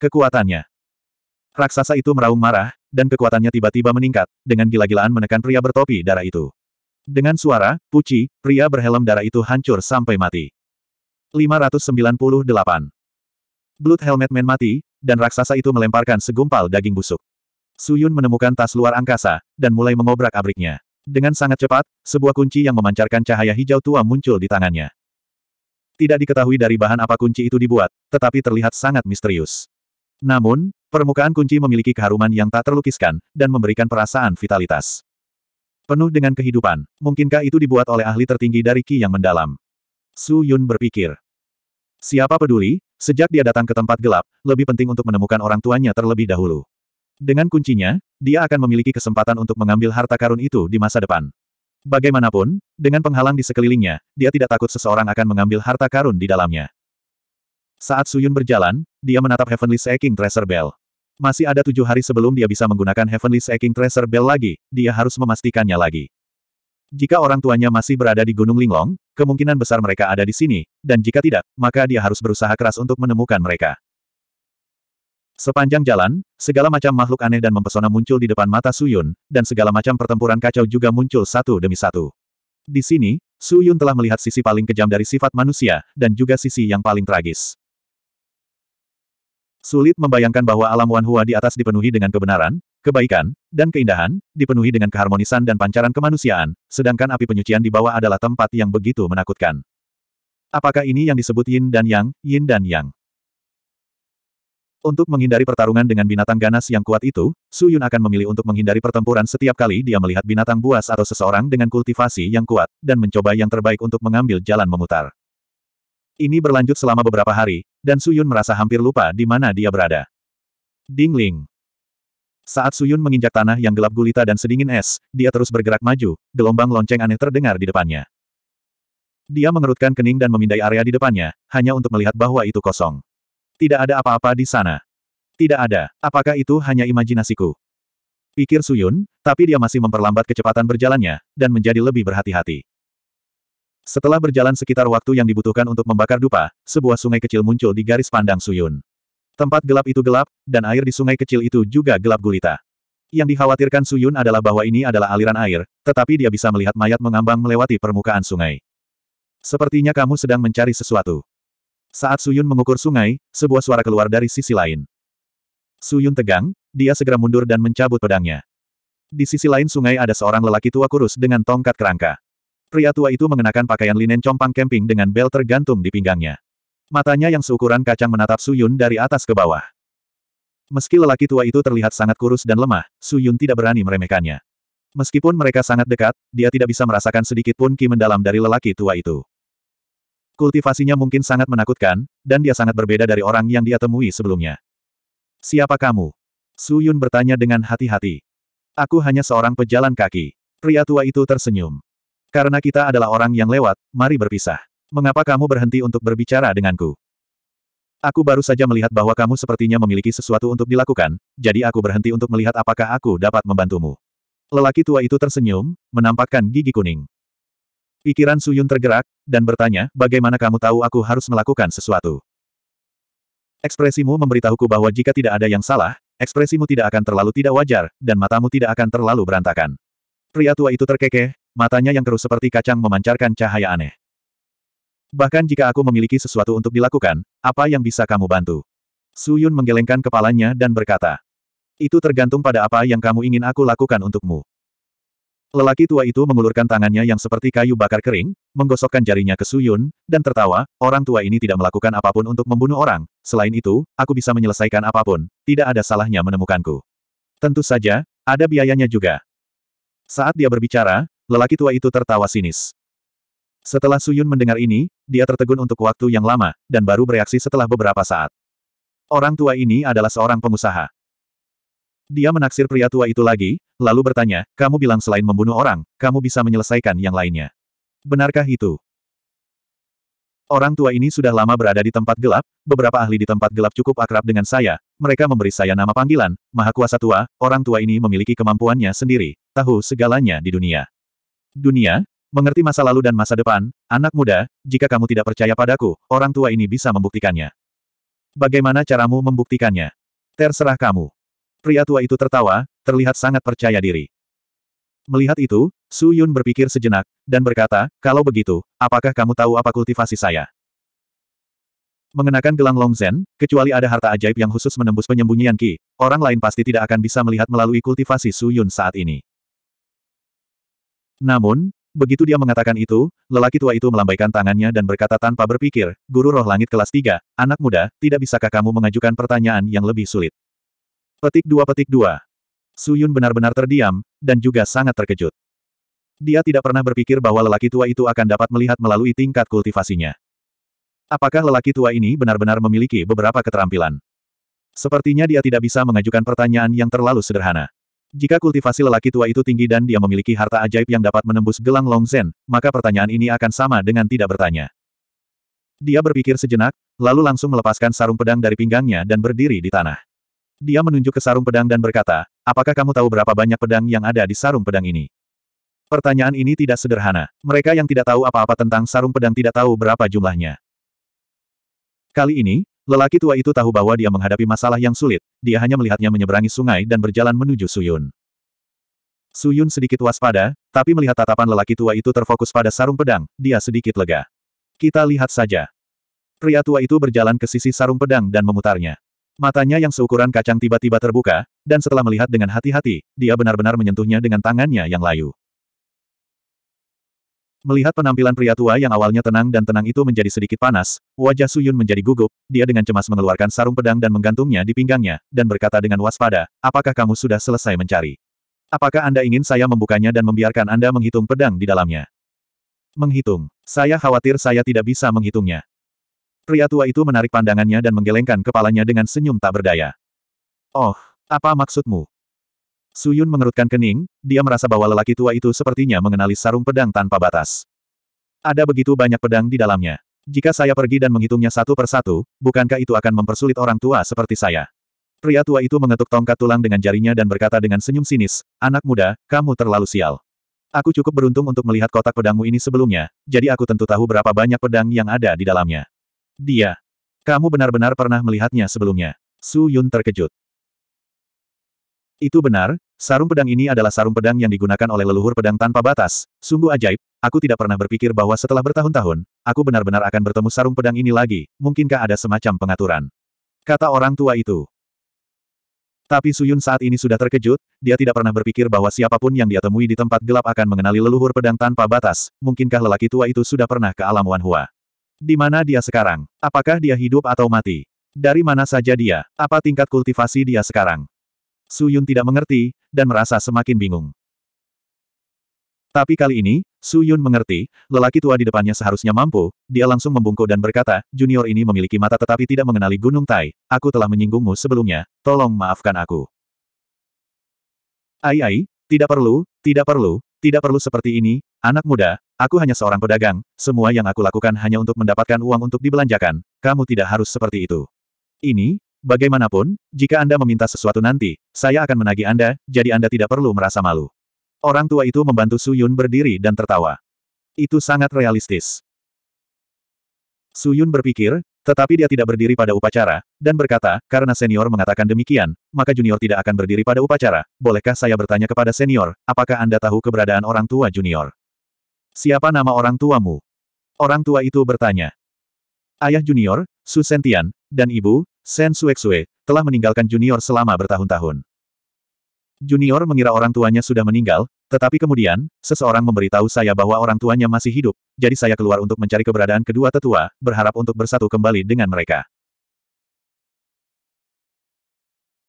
Kekuatannya. Raksasa itu meraung marah, dan kekuatannya tiba-tiba meningkat, dengan gila-gilaan menekan pria bertopi darah itu. Dengan suara, puci, pria berhelm darah itu hancur sampai mati. 598. Blood Helmet Man mati, dan raksasa itu melemparkan segumpal daging busuk. Suyun menemukan tas luar angkasa, dan mulai mengobrak-abriknya. Dengan sangat cepat, sebuah kunci yang memancarkan cahaya hijau tua muncul di tangannya. Tidak diketahui dari bahan apa kunci itu dibuat, tetapi terlihat sangat misterius. Namun, permukaan kunci memiliki keharuman yang tak terlukiskan, dan memberikan perasaan vitalitas. Penuh dengan kehidupan, mungkinkah itu dibuat oleh ahli tertinggi dari Ki yang mendalam? Su Yun berpikir. Siapa peduli, sejak dia datang ke tempat gelap, lebih penting untuk menemukan orang tuanya terlebih dahulu. Dengan kuncinya, dia akan memiliki kesempatan untuk mengambil harta karun itu di masa depan. Bagaimanapun, dengan penghalang di sekelilingnya, dia tidak takut seseorang akan mengambil harta karun di dalamnya. Saat Suyun berjalan, dia menatap Heavenly Seeking Treasure Bell. Masih ada tujuh hari sebelum dia bisa menggunakan Heavenly Seeking Treasure Bell lagi, dia harus memastikannya lagi. Jika orang tuanya masih berada di Gunung Linglong, kemungkinan besar mereka ada di sini, dan jika tidak, maka dia harus berusaha keras untuk menemukan mereka. Sepanjang jalan, segala macam makhluk aneh dan mempesona muncul di depan mata Suyun, dan segala macam pertempuran kacau juga muncul satu demi satu. Di sini, Suyun telah melihat sisi paling kejam dari sifat manusia, dan juga sisi yang paling tragis. Sulit membayangkan bahwa alam Wanhua di atas dipenuhi dengan kebenaran, kebaikan, dan keindahan, dipenuhi dengan keharmonisan dan pancaran kemanusiaan, sedangkan api penyucian di bawah adalah tempat yang begitu menakutkan. Apakah ini yang disebut yin dan yang, yin dan yang? Untuk menghindari pertarungan dengan binatang ganas yang kuat itu, Su Yun akan memilih untuk menghindari pertempuran setiap kali dia melihat binatang buas atau seseorang dengan kultivasi yang kuat, dan mencoba yang terbaik untuk mengambil jalan memutar. Ini berlanjut selama beberapa hari, dan Su Yun merasa hampir lupa di mana dia berada. Ding Ling saat Suyun menginjak tanah yang gelap gulita dan sedingin es, dia terus bergerak maju, gelombang lonceng aneh terdengar di depannya. Dia mengerutkan kening dan memindai area di depannya, hanya untuk melihat bahwa itu kosong. Tidak ada apa-apa di sana. Tidak ada. Apakah itu hanya imajinasiku? Pikir Suyun, tapi dia masih memperlambat kecepatan berjalannya, dan menjadi lebih berhati-hati. Setelah berjalan sekitar waktu yang dibutuhkan untuk membakar dupa, sebuah sungai kecil muncul di garis pandang Suyun. Tempat gelap itu gelap, dan air di sungai kecil itu juga gelap gulita. Yang dikhawatirkan Suyun adalah bahwa ini adalah aliran air, tetapi dia bisa melihat mayat mengambang melewati permukaan sungai. Sepertinya kamu sedang mencari sesuatu. Saat Suyun mengukur sungai, sebuah suara keluar dari sisi lain. Suyun tegang, dia segera mundur dan mencabut pedangnya. Di sisi lain sungai ada seorang lelaki tua kurus dengan tongkat kerangka. Pria tua itu mengenakan pakaian linen compang camping dengan bel tergantung di pinggangnya. Matanya yang seukuran kacang menatap Suyun dari atas ke bawah. Meski lelaki tua itu terlihat sangat kurus dan lemah, Suyun tidak berani meremehkannya. Meskipun mereka sangat dekat, dia tidak bisa merasakan sedikit pun ki mendalam dari lelaki tua itu. Kultivasinya mungkin sangat menakutkan, dan dia sangat berbeda dari orang yang dia temui sebelumnya. Siapa kamu? Suyun bertanya dengan hati-hati. Aku hanya seorang pejalan kaki. Pria tua itu tersenyum. Karena kita adalah orang yang lewat, mari berpisah. Mengapa kamu berhenti untuk berbicara denganku? Aku baru saja melihat bahwa kamu sepertinya memiliki sesuatu untuk dilakukan, jadi aku berhenti untuk melihat apakah aku dapat membantumu. Lelaki tua itu tersenyum, menampakkan gigi kuning. Pikiran Suyun tergerak, dan bertanya, bagaimana kamu tahu aku harus melakukan sesuatu? Ekspresimu memberitahuku bahwa jika tidak ada yang salah, ekspresimu tidak akan terlalu tidak wajar, dan matamu tidak akan terlalu berantakan. Pria tua itu terkekeh, matanya yang keruh seperti kacang memancarkan cahaya aneh. Bahkan jika aku memiliki sesuatu untuk dilakukan, apa yang bisa kamu bantu? Su Yun menggelengkan kepalanya dan berkata, Itu tergantung pada apa yang kamu ingin aku lakukan untukmu. Lelaki tua itu mengulurkan tangannya yang seperti kayu bakar kering, menggosokkan jarinya ke Su Yun, dan tertawa, orang tua ini tidak melakukan apapun untuk membunuh orang, selain itu, aku bisa menyelesaikan apapun, tidak ada salahnya menemukanku. Tentu saja, ada biayanya juga. Saat dia berbicara, lelaki tua itu tertawa sinis. Setelah Suyun mendengar ini, dia tertegun untuk waktu yang lama, dan baru bereaksi setelah beberapa saat. Orang tua ini adalah seorang pengusaha. Dia menaksir pria tua itu lagi, lalu bertanya, kamu bilang selain membunuh orang, kamu bisa menyelesaikan yang lainnya. Benarkah itu? Orang tua ini sudah lama berada di tempat gelap, beberapa ahli di tempat gelap cukup akrab dengan saya, mereka memberi saya nama panggilan, Maha Kuasa Tua, orang tua ini memiliki kemampuannya sendiri, tahu segalanya di dunia. Dunia, Mengerti masa lalu dan masa depan, anak muda, jika kamu tidak percaya padaku, orang tua ini bisa membuktikannya. Bagaimana caramu membuktikannya? Terserah kamu. Pria tua itu tertawa, terlihat sangat percaya diri. Melihat itu, Su Yun berpikir sejenak, dan berkata, kalau begitu, apakah kamu tahu apa kultivasi saya? Mengenakan gelang Longzen, kecuali ada harta ajaib yang khusus menembus penyembunyian Ki, orang lain pasti tidak akan bisa melihat melalui kultivasi Su Yun saat ini. Namun, Begitu dia mengatakan itu, lelaki tua itu melambaikan tangannya dan berkata tanpa berpikir, Guru Roh Langit kelas 3, anak muda, tidak bisakah kamu mengajukan pertanyaan yang lebih sulit? Petik dua petik dua. Suyun benar-benar terdiam, dan juga sangat terkejut. Dia tidak pernah berpikir bahwa lelaki tua itu akan dapat melihat melalui tingkat kultivasinya. Apakah lelaki tua ini benar-benar memiliki beberapa keterampilan? Sepertinya dia tidak bisa mengajukan pertanyaan yang terlalu sederhana. Jika kultivasi lelaki tua itu tinggi dan dia memiliki harta ajaib yang dapat menembus gelang Long Zen, maka pertanyaan ini akan sama dengan tidak bertanya. Dia berpikir sejenak, lalu langsung melepaskan sarung pedang dari pinggangnya dan berdiri di tanah. Dia menunjuk ke sarung pedang dan berkata, apakah kamu tahu berapa banyak pedang yang ada di sarung pedang ini? Pertanyaan ini tidak sederhana. Mereka yang tidak tahu apa-apa tentang sarung pedang tidak tahu berapa jumlahnya. Kali ini, Lelaki tua itu tahu bahwa dia menghadapi masalah yang sulit, dia hanya melihatnya menyeberangi sungai dan berjalan menuju Suyun. Suyun sedikit waspada, tapi melihat tatapan lelaki tua itu terfokus pada sarung pedang, dia sedikit lega. Kita lihat saja. Pria tua itu berjalan ke sisi sarung pedang dan memutarnya. Matanya yang seukuran kacang tiba-tiba terbuka, dan setelah melihat dengan hati-hati, dia benar-benar menyentuhnya dengan tangannya yang layu. Melihat penampilan pria tua yang awalnya tenang dan tenang itu menjadi sedikit panas, wajah Suyun menjadi gugup, dia dengan cemas mengeluarkan sarung pedang dan menggantungnya di pinggangnya, dan berkata dengan waspada, apakah kamu sudah selesai mencari? Apakah Anda ingin saya membukanya dan membiarkan Anda menghitung pedang di dalamnya? Menghitung. Saya khawatir saya tidak bisa menghitungnya. Pria tua itu menarik pandangannya dan menggelengkan kepalanya dengan senyum tak berdaya. Oh, apa maksudmu? Suyun mengerutkan kening, dia merasa bahwa lelaki tua itu sepertinya mengenali sarung pedang tanpa batas. Ada begitu banyak pedang di dalamnya. Jika saya pergi dan menghitungnya satu persatu, bukankah itu akan mempersulit orang tua seperti saya? Pria tua itu mengetuk tongkat tulang dengan jarinya dan berkata dengan senyum sinis, Anak muda, kamu terlalu sial. Aku cukup beruntung untuk melihat kotak pedangmu ini sebelumnya, jadi aku tentu tahu berapa banyak pedang yang ada di dalamnya. Dia. Kamu benar-benar pernah melihatnya sebelumnya. Su Yun terkejut. Itu benar, Sarung pedang ini adalah sarung pedang yang digunakan oleh leluhur pedang tanpa batas. Sungguh ajaib, aku tidak pernah berpikir bahwa setelah bertahun-tahun, aku benar-benar akan bertemu sarung pedang ini lagi. Mungkinkah ada semacam pengaturan? Kata orang tua itu. Tapi Suyun saat ini sudah terkejut, dia tidak pernah berpikir bahwa siapapun yang dia temui di tempat gelap akan mengenali leluhur pedang tanpa batas. Mungkinkah lelaki tua itu sudah pernah ke alam Wanhua? Di mana dia sekarang? Apakah dia hidup atau mati? Dari mana saja dia? Apa tingkat kultivasi dia sekarang? Su Yun tidak mengerti, dan merasa semakin bingung. Tapi kali ini, Su Yun mengerti, lelaki tua di depannya seharusnya mampu, dia langsung membungkuk dan berkata, junior ini memiliki mata tetapi tidak mengenali Gunung Tai, aku telah menyinggungmu sebelumnya, tolong maafkan aku. Ai ai, tidak perlu, tidak perlu, tidak perlu seperti ini, anak muda, aku hanya seorang pedagang, semua yang aku lakukan hanya untuk mendapatkan uang untuk dibelanjakan, kamu tidak harus seperti itu. Ini, Bagaimanapun, jika Anda meminta sesuatu nanti, saya akan menagi Anda, jadi Anda tidak perlu merasa malu. Orang tua itu membantu Su Yun berdiri dan tertawa. Itu sangat realistis. Su Yun berpikir, tetapi dia tidak berdiri pada upacara, dan berkata, karena senior mengatakan demikian, maka junior tidak akan berdiri pada upacara. Bolehkah saya bertanya kepada senior, apakah Anda tahu keberadaan orang tua junior? Siapa nama orang tuamu? Orang tua itu bertanya. Ayah junior, Su Sentian, dan ibu, Sen Suexue, telah meninggalkan Junior selama bertahun-tahun. Junior mengira orang tuanya sudah meninggal, tetapi kemudian, seseorang memberitahu saya bahwa orang tuanya masih hidup, jadi saya keluar untuk mencari keberadaan kedua tetua, berharap untuk bersatu kembali dengan mereka.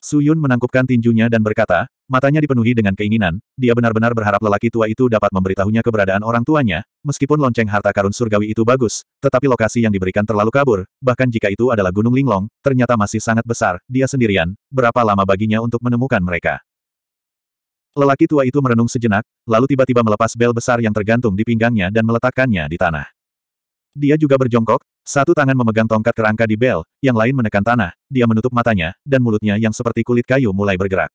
Su Yun menangkupkan tinjunya dan berkata, matanya dipenuhi dengan keinginan, dia benar-benar berharap lelaki tua itu dapat memberitahunya keberadaan orang tuanya, meskipun lonceng harta karun surgawi itu bagus, tetapi lokasi yang diberikan terlalu kabur, bahkan jika itu adalah Gunung Linglong, ternyata masih sangat besar, dia sendirian, berapa lama baginya untuk menemukan mereka. Lelaki tua itu merenung sejenak, lalu tiba-tiba melepas bel besar yang tergantung di pinggangnya dan meletakkannya di tanah. Dia juga berjongkok, satu tangan memegang tongkat kerangka di bel, yang lain menekan tanah, dia menutup matanya, dan mulutnya yang seperti kulit kayu mulai bergerak.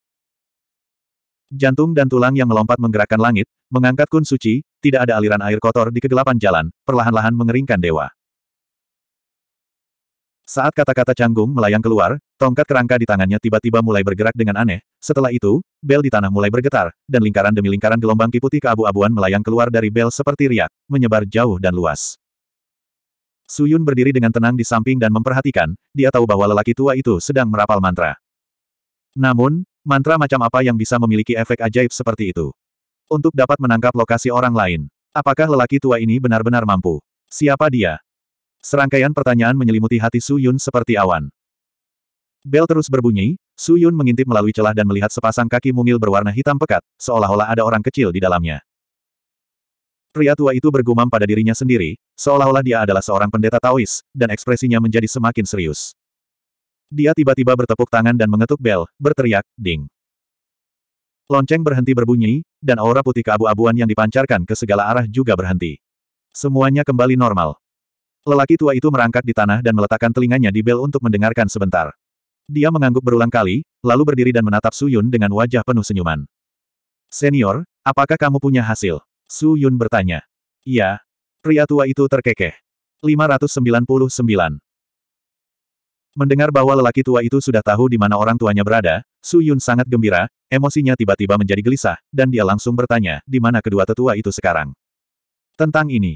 Jantung dan tulang yang melompat menggerakkan langit, mengangkat kun suci, tidak ada aliran air kotor di kegelapan jalan, perlahan-lahan mengeringkan dewa. Saat kata-kata canggung melayang keluar, tongkat kerangka di tangannya tiba-tiba mulai bergerak dengan aneh. Setelah itu, bel di tanah mulai bergetar, dan lingkaran demi lingkaran gelombang kiputi keabu-abuan melayang keluar dari bel seperti riak, menyebar jauh dan luas. Suyun berdiri dengan tenang di samping dan memperhatikan, dia tahu bahwa lelaki tua itu sedang merapal mantra. Namun, mantra macam apa yang bisa memiliki efek ajaib seperti itu? Untuk dapat menangkap lokasi orang lain. Apakah lelaki tua ini benar-benar mampu? Siapa dia? Serangkaian pertanyaan menyelimuti hati Suyun seperti awan. Bel terus berbunyi, Suyun mengintip melalui celah dan melihat sepasang kaki mungil berwarna hitam pekat, seolah-olah ada orang kecil di dalamnya. Pria tua itu bergumam pada dirinya sendiri, seolah-olah dia adalah seorang pendeta Taois, dan ekspresinya menjadi semakin serius. Dia tiba-tiba bertepuk tangan dan mengetuk bel, berteriak, ding. Lonceng berhenti berbunyi, dan aura putih keabu-abuan yang dipancarkan ke segala arah juga berhenti. Semuanya kembali normal. Lelaki tua itu merangkak di tanah dan meletakkan telinganya di bel untuk mendengarkan sebentar. Dia mengangguk berulang kali, lalu berdiri dan menatap Su Yun dengan wajah penuh senyuman. Senior, apakah kamu punya hasil? Su Yun bertanya. Iya, Pria tua itu terkekeh. 599. Mendengar bahwa lelaki tua itu sudah tahu di mana orang tuanya berada, Su Yun sangat gembira, emosinya tiba-tiba menjadi gelisah, dan dia langsung bertanya, di mana kedua tetua itu sekarang? Tentang ini.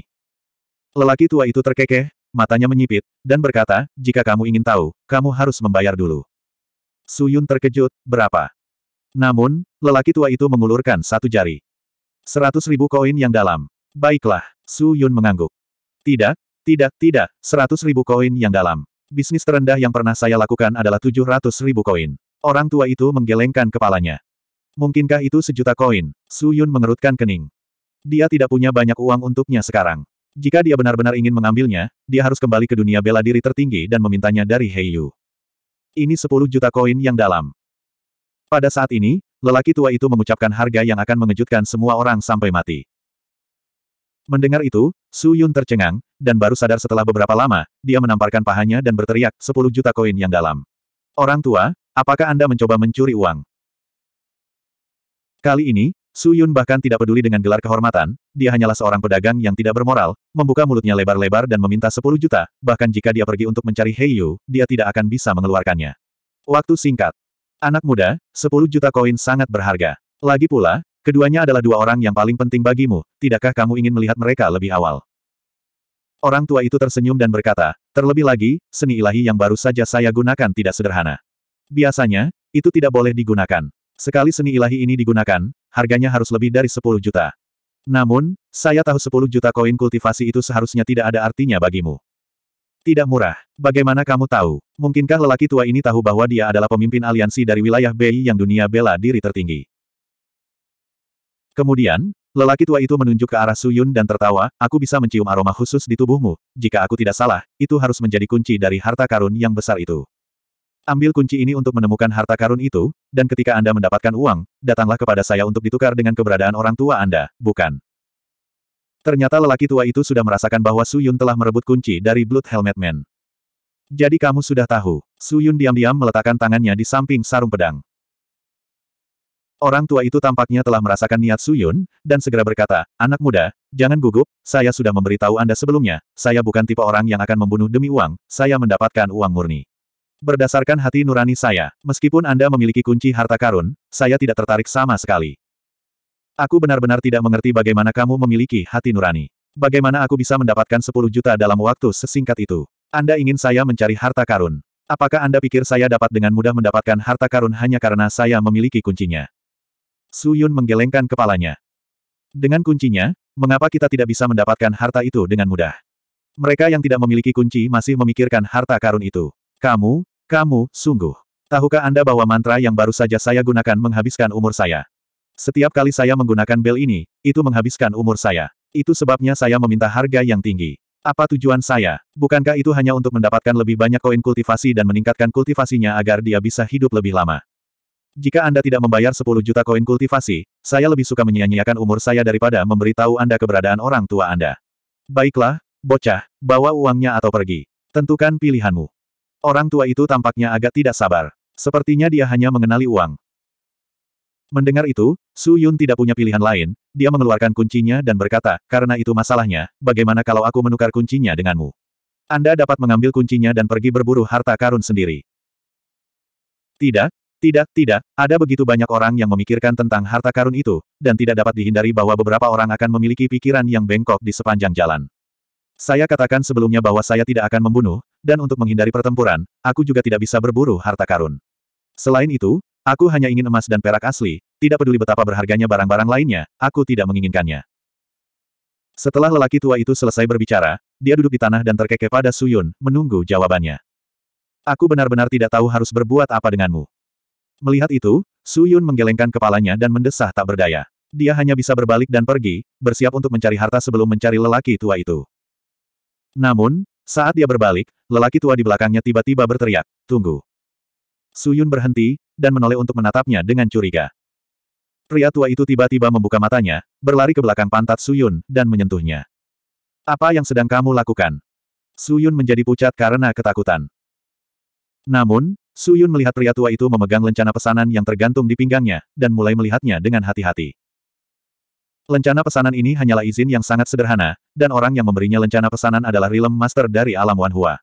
Lelaki tua itu terkekeh, matanya menyipit, dan berkata, jika kamu ingin tahu, kamu harus membayar dulu. Su Yun terkejut, berapa? Namun, lelaki tua itu mengulurkan satu jari. Seratus ribu koin yang dalam. Baiklah. Su Yun mengangguk. Tidak, tidak, tidak, seratus ribu koin yang dalam. Bisnis terendah yang pernah saya lakukan adalah tujuh ratus ribu koin. Orang tua itu menggelengkan kepalanya. Mungkinkah itu sejuta koin? Su Yun mengerutkan kening. Dia tidak punya banyak uang untuknya sekarang. Jika dia benar-benar ingin mengambilnya, dia harus kembali ke dunia bela diri tertinggi dan memintanya dari Hei Yu. Ini sepuluh juta koin yang dalam. Pada saat ini, lelaki tua itu mengucapkan harga yang akan mengejutkan semua orang sampai mati. Mendengar itu, Su Yun tercengang, dan baru sadar setelah beberapa lama, dia menamparkan pahanya dan berteriak, 10 juta koin yang dalam. Orang tua, apakah Anda mencoba mencuri uang? Kali ini, Su Yun bahkan tidak peduli dengan gelar kehormatan, dia hanyalah seorang pedagang yang tidak bermoral, membuka mulutnya lebar-lebar dan meminta 10 juta, bahkan jika dia pergi untuk mencari Hei Yu, dia tidak akan bisa mengeluarkannya. Waktu singkat. Anak muda, 10 juta koin sangat berharga. Lagi pula, Keduanya adalah dua orang yang paling penting bagimu, tidakkah kamu ingin melihat mereka lebih awal? Orang tua itu tersenyum dan berkata, terlebih lagi, seni ilahi yang baru saja saya gunakan tidak sederhana. Biasanya, itu tidak boleh digunakan. Sekali seni ilahi ini digunakan, harganya harus lebih dari 10 juta. Namun, saya tahu 10 juta koin kultivasi itu seharusnya tidak ada artinya bagimu. Tidak murah. Bagaimana kamu tahu? Mungkinkah lelaki tua ini tahu bahwa dia adalah pemimpin aliansi dari wilayah BI yang dunia bela diri tertinggi? Kemudian, lelaki tua itu menunjuk ke arah Suyun dan tertawa, aku bisa mencium aroma khusus di tubuhmu, jika aku tidak salah, itu harus menjadi kunci dari harta karun yang besar itu. Ambil kunci ini untuk menemukan harta karun itu, dan ketika Anda mendapatkan uang, datanglah kepada saya untuk ditukar dengan keberadaan orang tua Anda, bukan? Ternyata lelaki tua itu sudah merasakan bahwa Suyun telah merebut kunci dari Blood Helmet Man. Jadi kamu sudah tahu. Suyun diam-diam meletakkan tangannya di samping sarung pedang. Orang tua itu tampaknya telah merasakan niat Suyun, dan segera berkata, Anak muda, jangan gugup, saya sudah memberitahu Anda sebelumnya, saya bukan tipe orang yang akan membunuh demi uang, saya mendapatkan uang murni. Berdasarkan hati nurani saya, meskipun Anda memiliki kunci harta karun, saya tidak tertarik sama sekali. Aku benar-benar tidak mengerti bagaimana kamu memiliki hati nurani. Bagaimana aku bisa mendapatkan 10 juta dalam waktu sesingkat itu? Anda ingin saya mencari harta karun. Apakah Anda pikir saya dapat dengan mudah mendapatkan harta karun hanya karena saya memiliki kuncinya? Su Yun menggelengkan kepalanya. Dengan kuncinya, mengapa kita tidak bisa mendapatkan harta itu dengan mudah? Mereka yang tidak memiliki kunci masih memikirkan harta karun itu. Kamu, kamu, sungguh. Tahukah Anda bahwa mantra yang baru saja saya gunakan menghabiskan umur saya? Setiap kali saya menggunakan bel ini, itu menghabiskan umur saya. Itu sebabnya saya meminta harga yang tinggi. Apa tujuan saya? Bukankah itu hanya untuk mendapatkan lebih banyak koin kultivasi dan meningkatkan kultivasinya agar dia bisa hidup lebih lama? Jika Anda tidak membayar 10 juta koin kultivasi, saya lebih suka menyia-nyiakan umur saya daripada memberitahu Anda keberadaan orang tua Anda. Baiklah, bocah, bawa uangnya atau pergi. Tentukan pilihanmu. Orang tua itu tampaknya agak tidak sabar. Sepertinya dia hanya mengenali uang. Mendengar itu, Su Yun tidak punya pilihan lain, dia mengeluarkan kuncinya dan berkata, karena itu masalahnya, bagaimana kalau aku menukar kuncinya denganmu? Anda dapat mengambil kuncinya dan pergi berburu harta karun sendiri. Tidak, tidak, tidak, ada begitu banyak orang yang memikirkan tentang harta karun itu, dan tidak dapat dihindari bahwa beberapa orang akan memiliki pikiran yang bengkok di sepanjang jalan. Saya katakan sebelumnya bahwa saya tidak akan membunuh, dan untuk menghindari pertempuran, aku juga tidak bisa berburu harta karun. Selain itu, aku hanya ingin emas dan perak asli, tidak peduli betapa berharganya barang-barang lainnya, aku tidak menginginkannya. Setelah lelaki tua itu selesai berbicara, dia duduk di tanah dan terkekeh pada Suyun, menunggu jawabannya. Aku benar-benar tidak tahu harus berbuat apa denganmu. Melihat itu, Su Yun menggelengkan kepalanya dan mendesah tak berdaya. Dia hanya bisa berbalik dan pergi, bersiap untuk mencari harta sebelum mencari lelaki tua itu. Namun, saat dia berbalik, lelaki tua di belakangnya tiba-tiba berteriak, Tunggu! Su Yun berhenti, dan menoleh untuk menatapnya dengan curiga. Pria tua itu tiba-tiba membuka matanya, berlari ke belakang pantat Su Yun, dan menyentuhnya. Apa yang sedang kamu lakukan? Su Yun menjadi pucat karena ketakutan. Namun, Su Yun melihat pria tua itu memegang lencana pesanan yang tergantung di pinggangnya, dan mulai melihatnya dengan hati-hati. Lencana pesanan ini hanyalah izin yang sangat sederhana, dan orang yang memberinya lencana pesanan adalah Rilem Master dari alam Wanhua.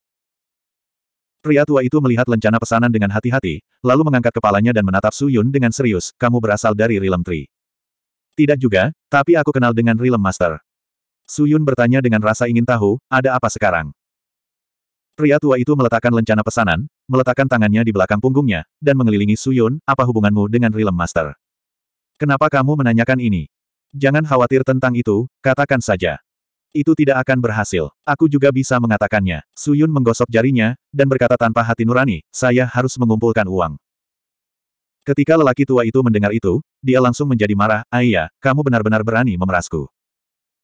Pria tua itu melihat lencana pesanan dengan hati-hati, lalu mengangkat kepalanya dan menatap Su Yun dengan serius, kamu berasal dari Rilem Tri. Tidak juga, tapi aku kenal dengan Rilem Master. Su Yun bertanya dengan rasa ingin tahu, ada apa sekarang? Pria tua itu meletakkan lencana pesanan, meletakkan tangannya di belakang punggungnya, dan mengelilingi Suyun, apa hubunganmu dengan Realm Master? Kenapa kamu menanyakan ini? Jangan khawatir tentang itu, katakan saja. Itu tidak akan berhasil. Aku juga bisa mengatakannya. Suyun menggosok jarinya, dan berkata tanpa hati nurani, saya harus mengumpulkan uang. Ketika lelaki tua itu mendengar itu, dia langsung menjadi marah, Ayah, kamu benar-benar berani memerasku.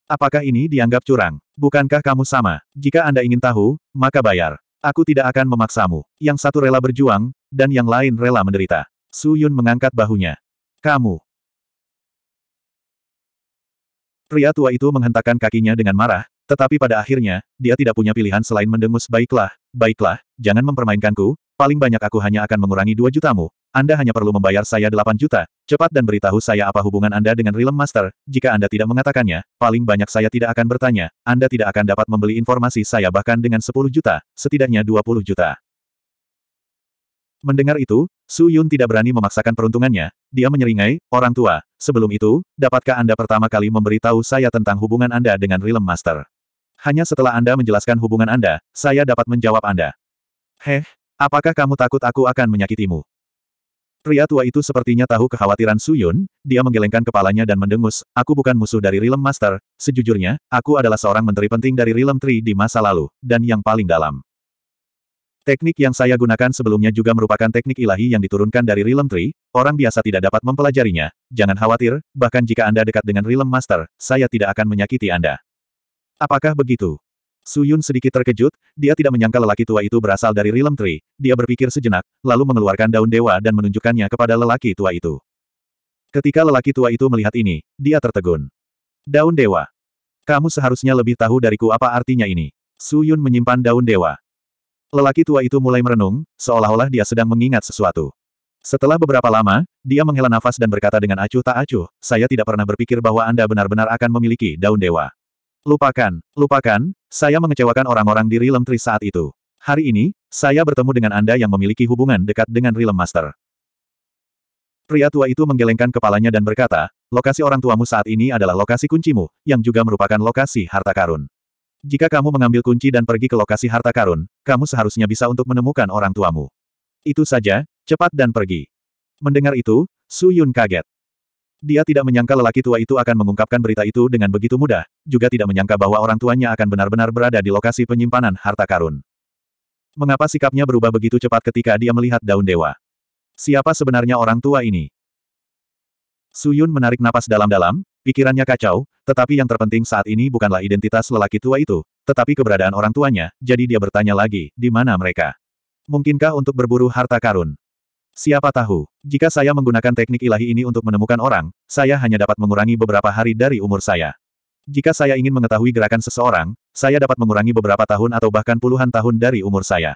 Apakah ini dianggap curang? Bukankah kamu sama? Jika Anda ingin tahu, maka bayar. Aku tidak akan memaksamu. Yang satu rela berjuang, dan yang lain rela menderita. Su Yun mengangkat bahunya. Kamu. Pria tua itu menghentakkan kakinya dengan marah, tetapi pada akhirnya, dia tidak punya pilihan selain mendengus baiklah, baiklah, jangan mempermainkanku, Paling banyak aku hanya akan mengurangi 2 jutamu, Anda hanya perlu membayar saya delapan juta, cepat dan beritahu saya apa hubungan Anda dengan Realm Master, jika Anda tidak mengatakannya, paling banyak saya tidak akan bertanya, Anda tidak akan dapat membeli informasi saya bahkan dengan sepuluh juta, setidaknya dua puluh juta. Mendengar itu, Su Yun tidak berani memaksakan peruntungannya, dia menyeringai, orang tua, sebelum itu, dapatkah Anda pertama kali memberitahu saya tentang hubungan Anda dengan Realm Master? Hanya setelah Anda menjelaskan hubungan Anda, saya dapat menjawab Anda. Heh, Apakah kamu takut aku akan menyakitimu? Pria tua itu sepertinya tahu kekhawatiran Suyun, dia menggelengkan kepalanya dan mendengus, aku bukan musuh dari Realm Master, sejujurnya, aku adalah seorang menteri penting dari Realm Tree di masa lalu, dan yang paling dalam. Teknik yang saya gunakan sebelumnya juga merupakan teknik ilahi yang diturunkan dari Realm Tree, orang biasa tidak dapat mempelajarinya, jangan khawatir, bahkan jika Anda dekat dengan Realm Master, saya tidak akan menyakiti Anda. Apakah begitu? Su Yun sedikit terkejut, dia tidak menyangka lelaki tua itu berasal dari Realm Tree. Dia berpikir sejenak, lalu mengeluarkan daun dewa dan menunjukkannya kepada lelaki tua itu. Ketika lelaki tua itu melihat ini, dia tertegun. Daun dewa. Kamu seharusnya lebih tahu dariku apa artinya ini. Su Yun menyimpan daun dewa. Lelaki tua itu mulai merenung, seolah-olah dia sedang mengingat sesuatu. Setelah beberapa lama, dia menghela nafas dan berkata dengan acuh tak acuh, saya tidak pernah berpikir bahwa Anda benar-benar akan memiliki daun dewa. Lupakan, lupakan, saya mengecewakan orang-orang di Realm Tree saat itu. Hari ini, saya bertemu dengan Anda yang memiliki hubungan dekat dengan Realm Master. Pria tua itu menggelengkan kepalanya dan berkata, lokasi orang tuamu saat ini adalah lokasi kuncimu, yang juga merupakan lokasi harta karun. Jika kamu mengambil kunci dan pergi ke lokasi harta karun, kamu seharusnya bisa untuk menemukan orang tuamu. Itu saja, cepat dan pergi. Mendengar itu, Su Yun kaget. Dia tidak menyangka lelaki tua itu akan mengungkapkan berita itu dengan begitu mudah, juga tidak menyangka bahwa orang tuanya akan benar-benar berada di lokasi penyimpanan harta karun. Mengapa sikapnya berubah begitu cepat ketika dia melihat daun dewa? Siapa sebenarnya orang tua ini? Suyun menarik napas dalam-dalam, pikirannya kacau, tetapi yang terpenting saat ini bukanlah identitas lelaki tua itu, tetapi keberadaan orang tuanya, jadi dia bertanya lagi, di mana mereka? Mungkinkah untuk berburu harta karun? Siapa tahu, jika saya menggunakan teknik ilahi ini untuk menemukan orang, saya hanya dapat mengurangi beberapa hari dari umur saya. Jika saya ingin mengetahui gerakan seseorang, saya dapat mengurangi beberapa tahun atau bahkan puluhan tahun dari umur saya.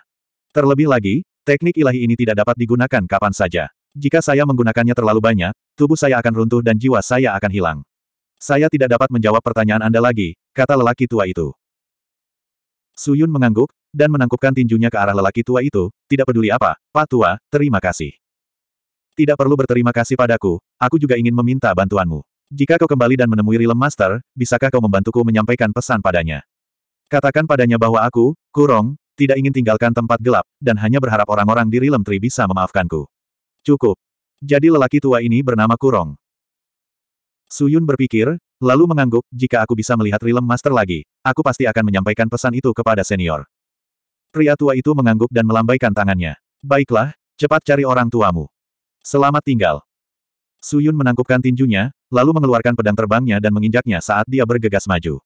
Terlebih lagi, teknik ilahi ini tidak dapat digunakan kapan saja. Jika saya menggunakannya terlalu banyak, tubuh saya akan runtuh dan jiwa saya akan hilang. Saya tidak dapat menjawab pertanyaan Anda lagi, kata lelaki tua itu. Suyun mengangguk, dan menangkupkan tinjunya ke arah lelaki tua itu, tidak peduli apa, Pak Tua, terima kasih. Tidak perlu berterima kasih padaku, aku juga ingin meminta bantuanmu. Jika kau kembali dan menemui Rilem Master, bisakah kau membantuku menyampaikan pesan padanya? Katakan padanya bahwa aku, kurong, tidak ingin tinggalkan tempat gelap, dan hanya berharap orang-orang di Rilem Tri bisa memaafkanku. Cukup. Jadi lelaki tua ini bernama Kurong. Suyun berpikir, lalu mengangguk, jika aku bisa melihat Rilem Master lagi, aku pasti akan menyampaikan pesan itu kepada senior. Pria tua itu mengangguk dan melambaikan tangannya. Baiklah, cepat cari orang tuamu. Selamat tinggal. Suyun menangkupkan tinjunya, lalu mengeluarkan pedang terbangnya dan menginjaknya saat dia bergegas maju.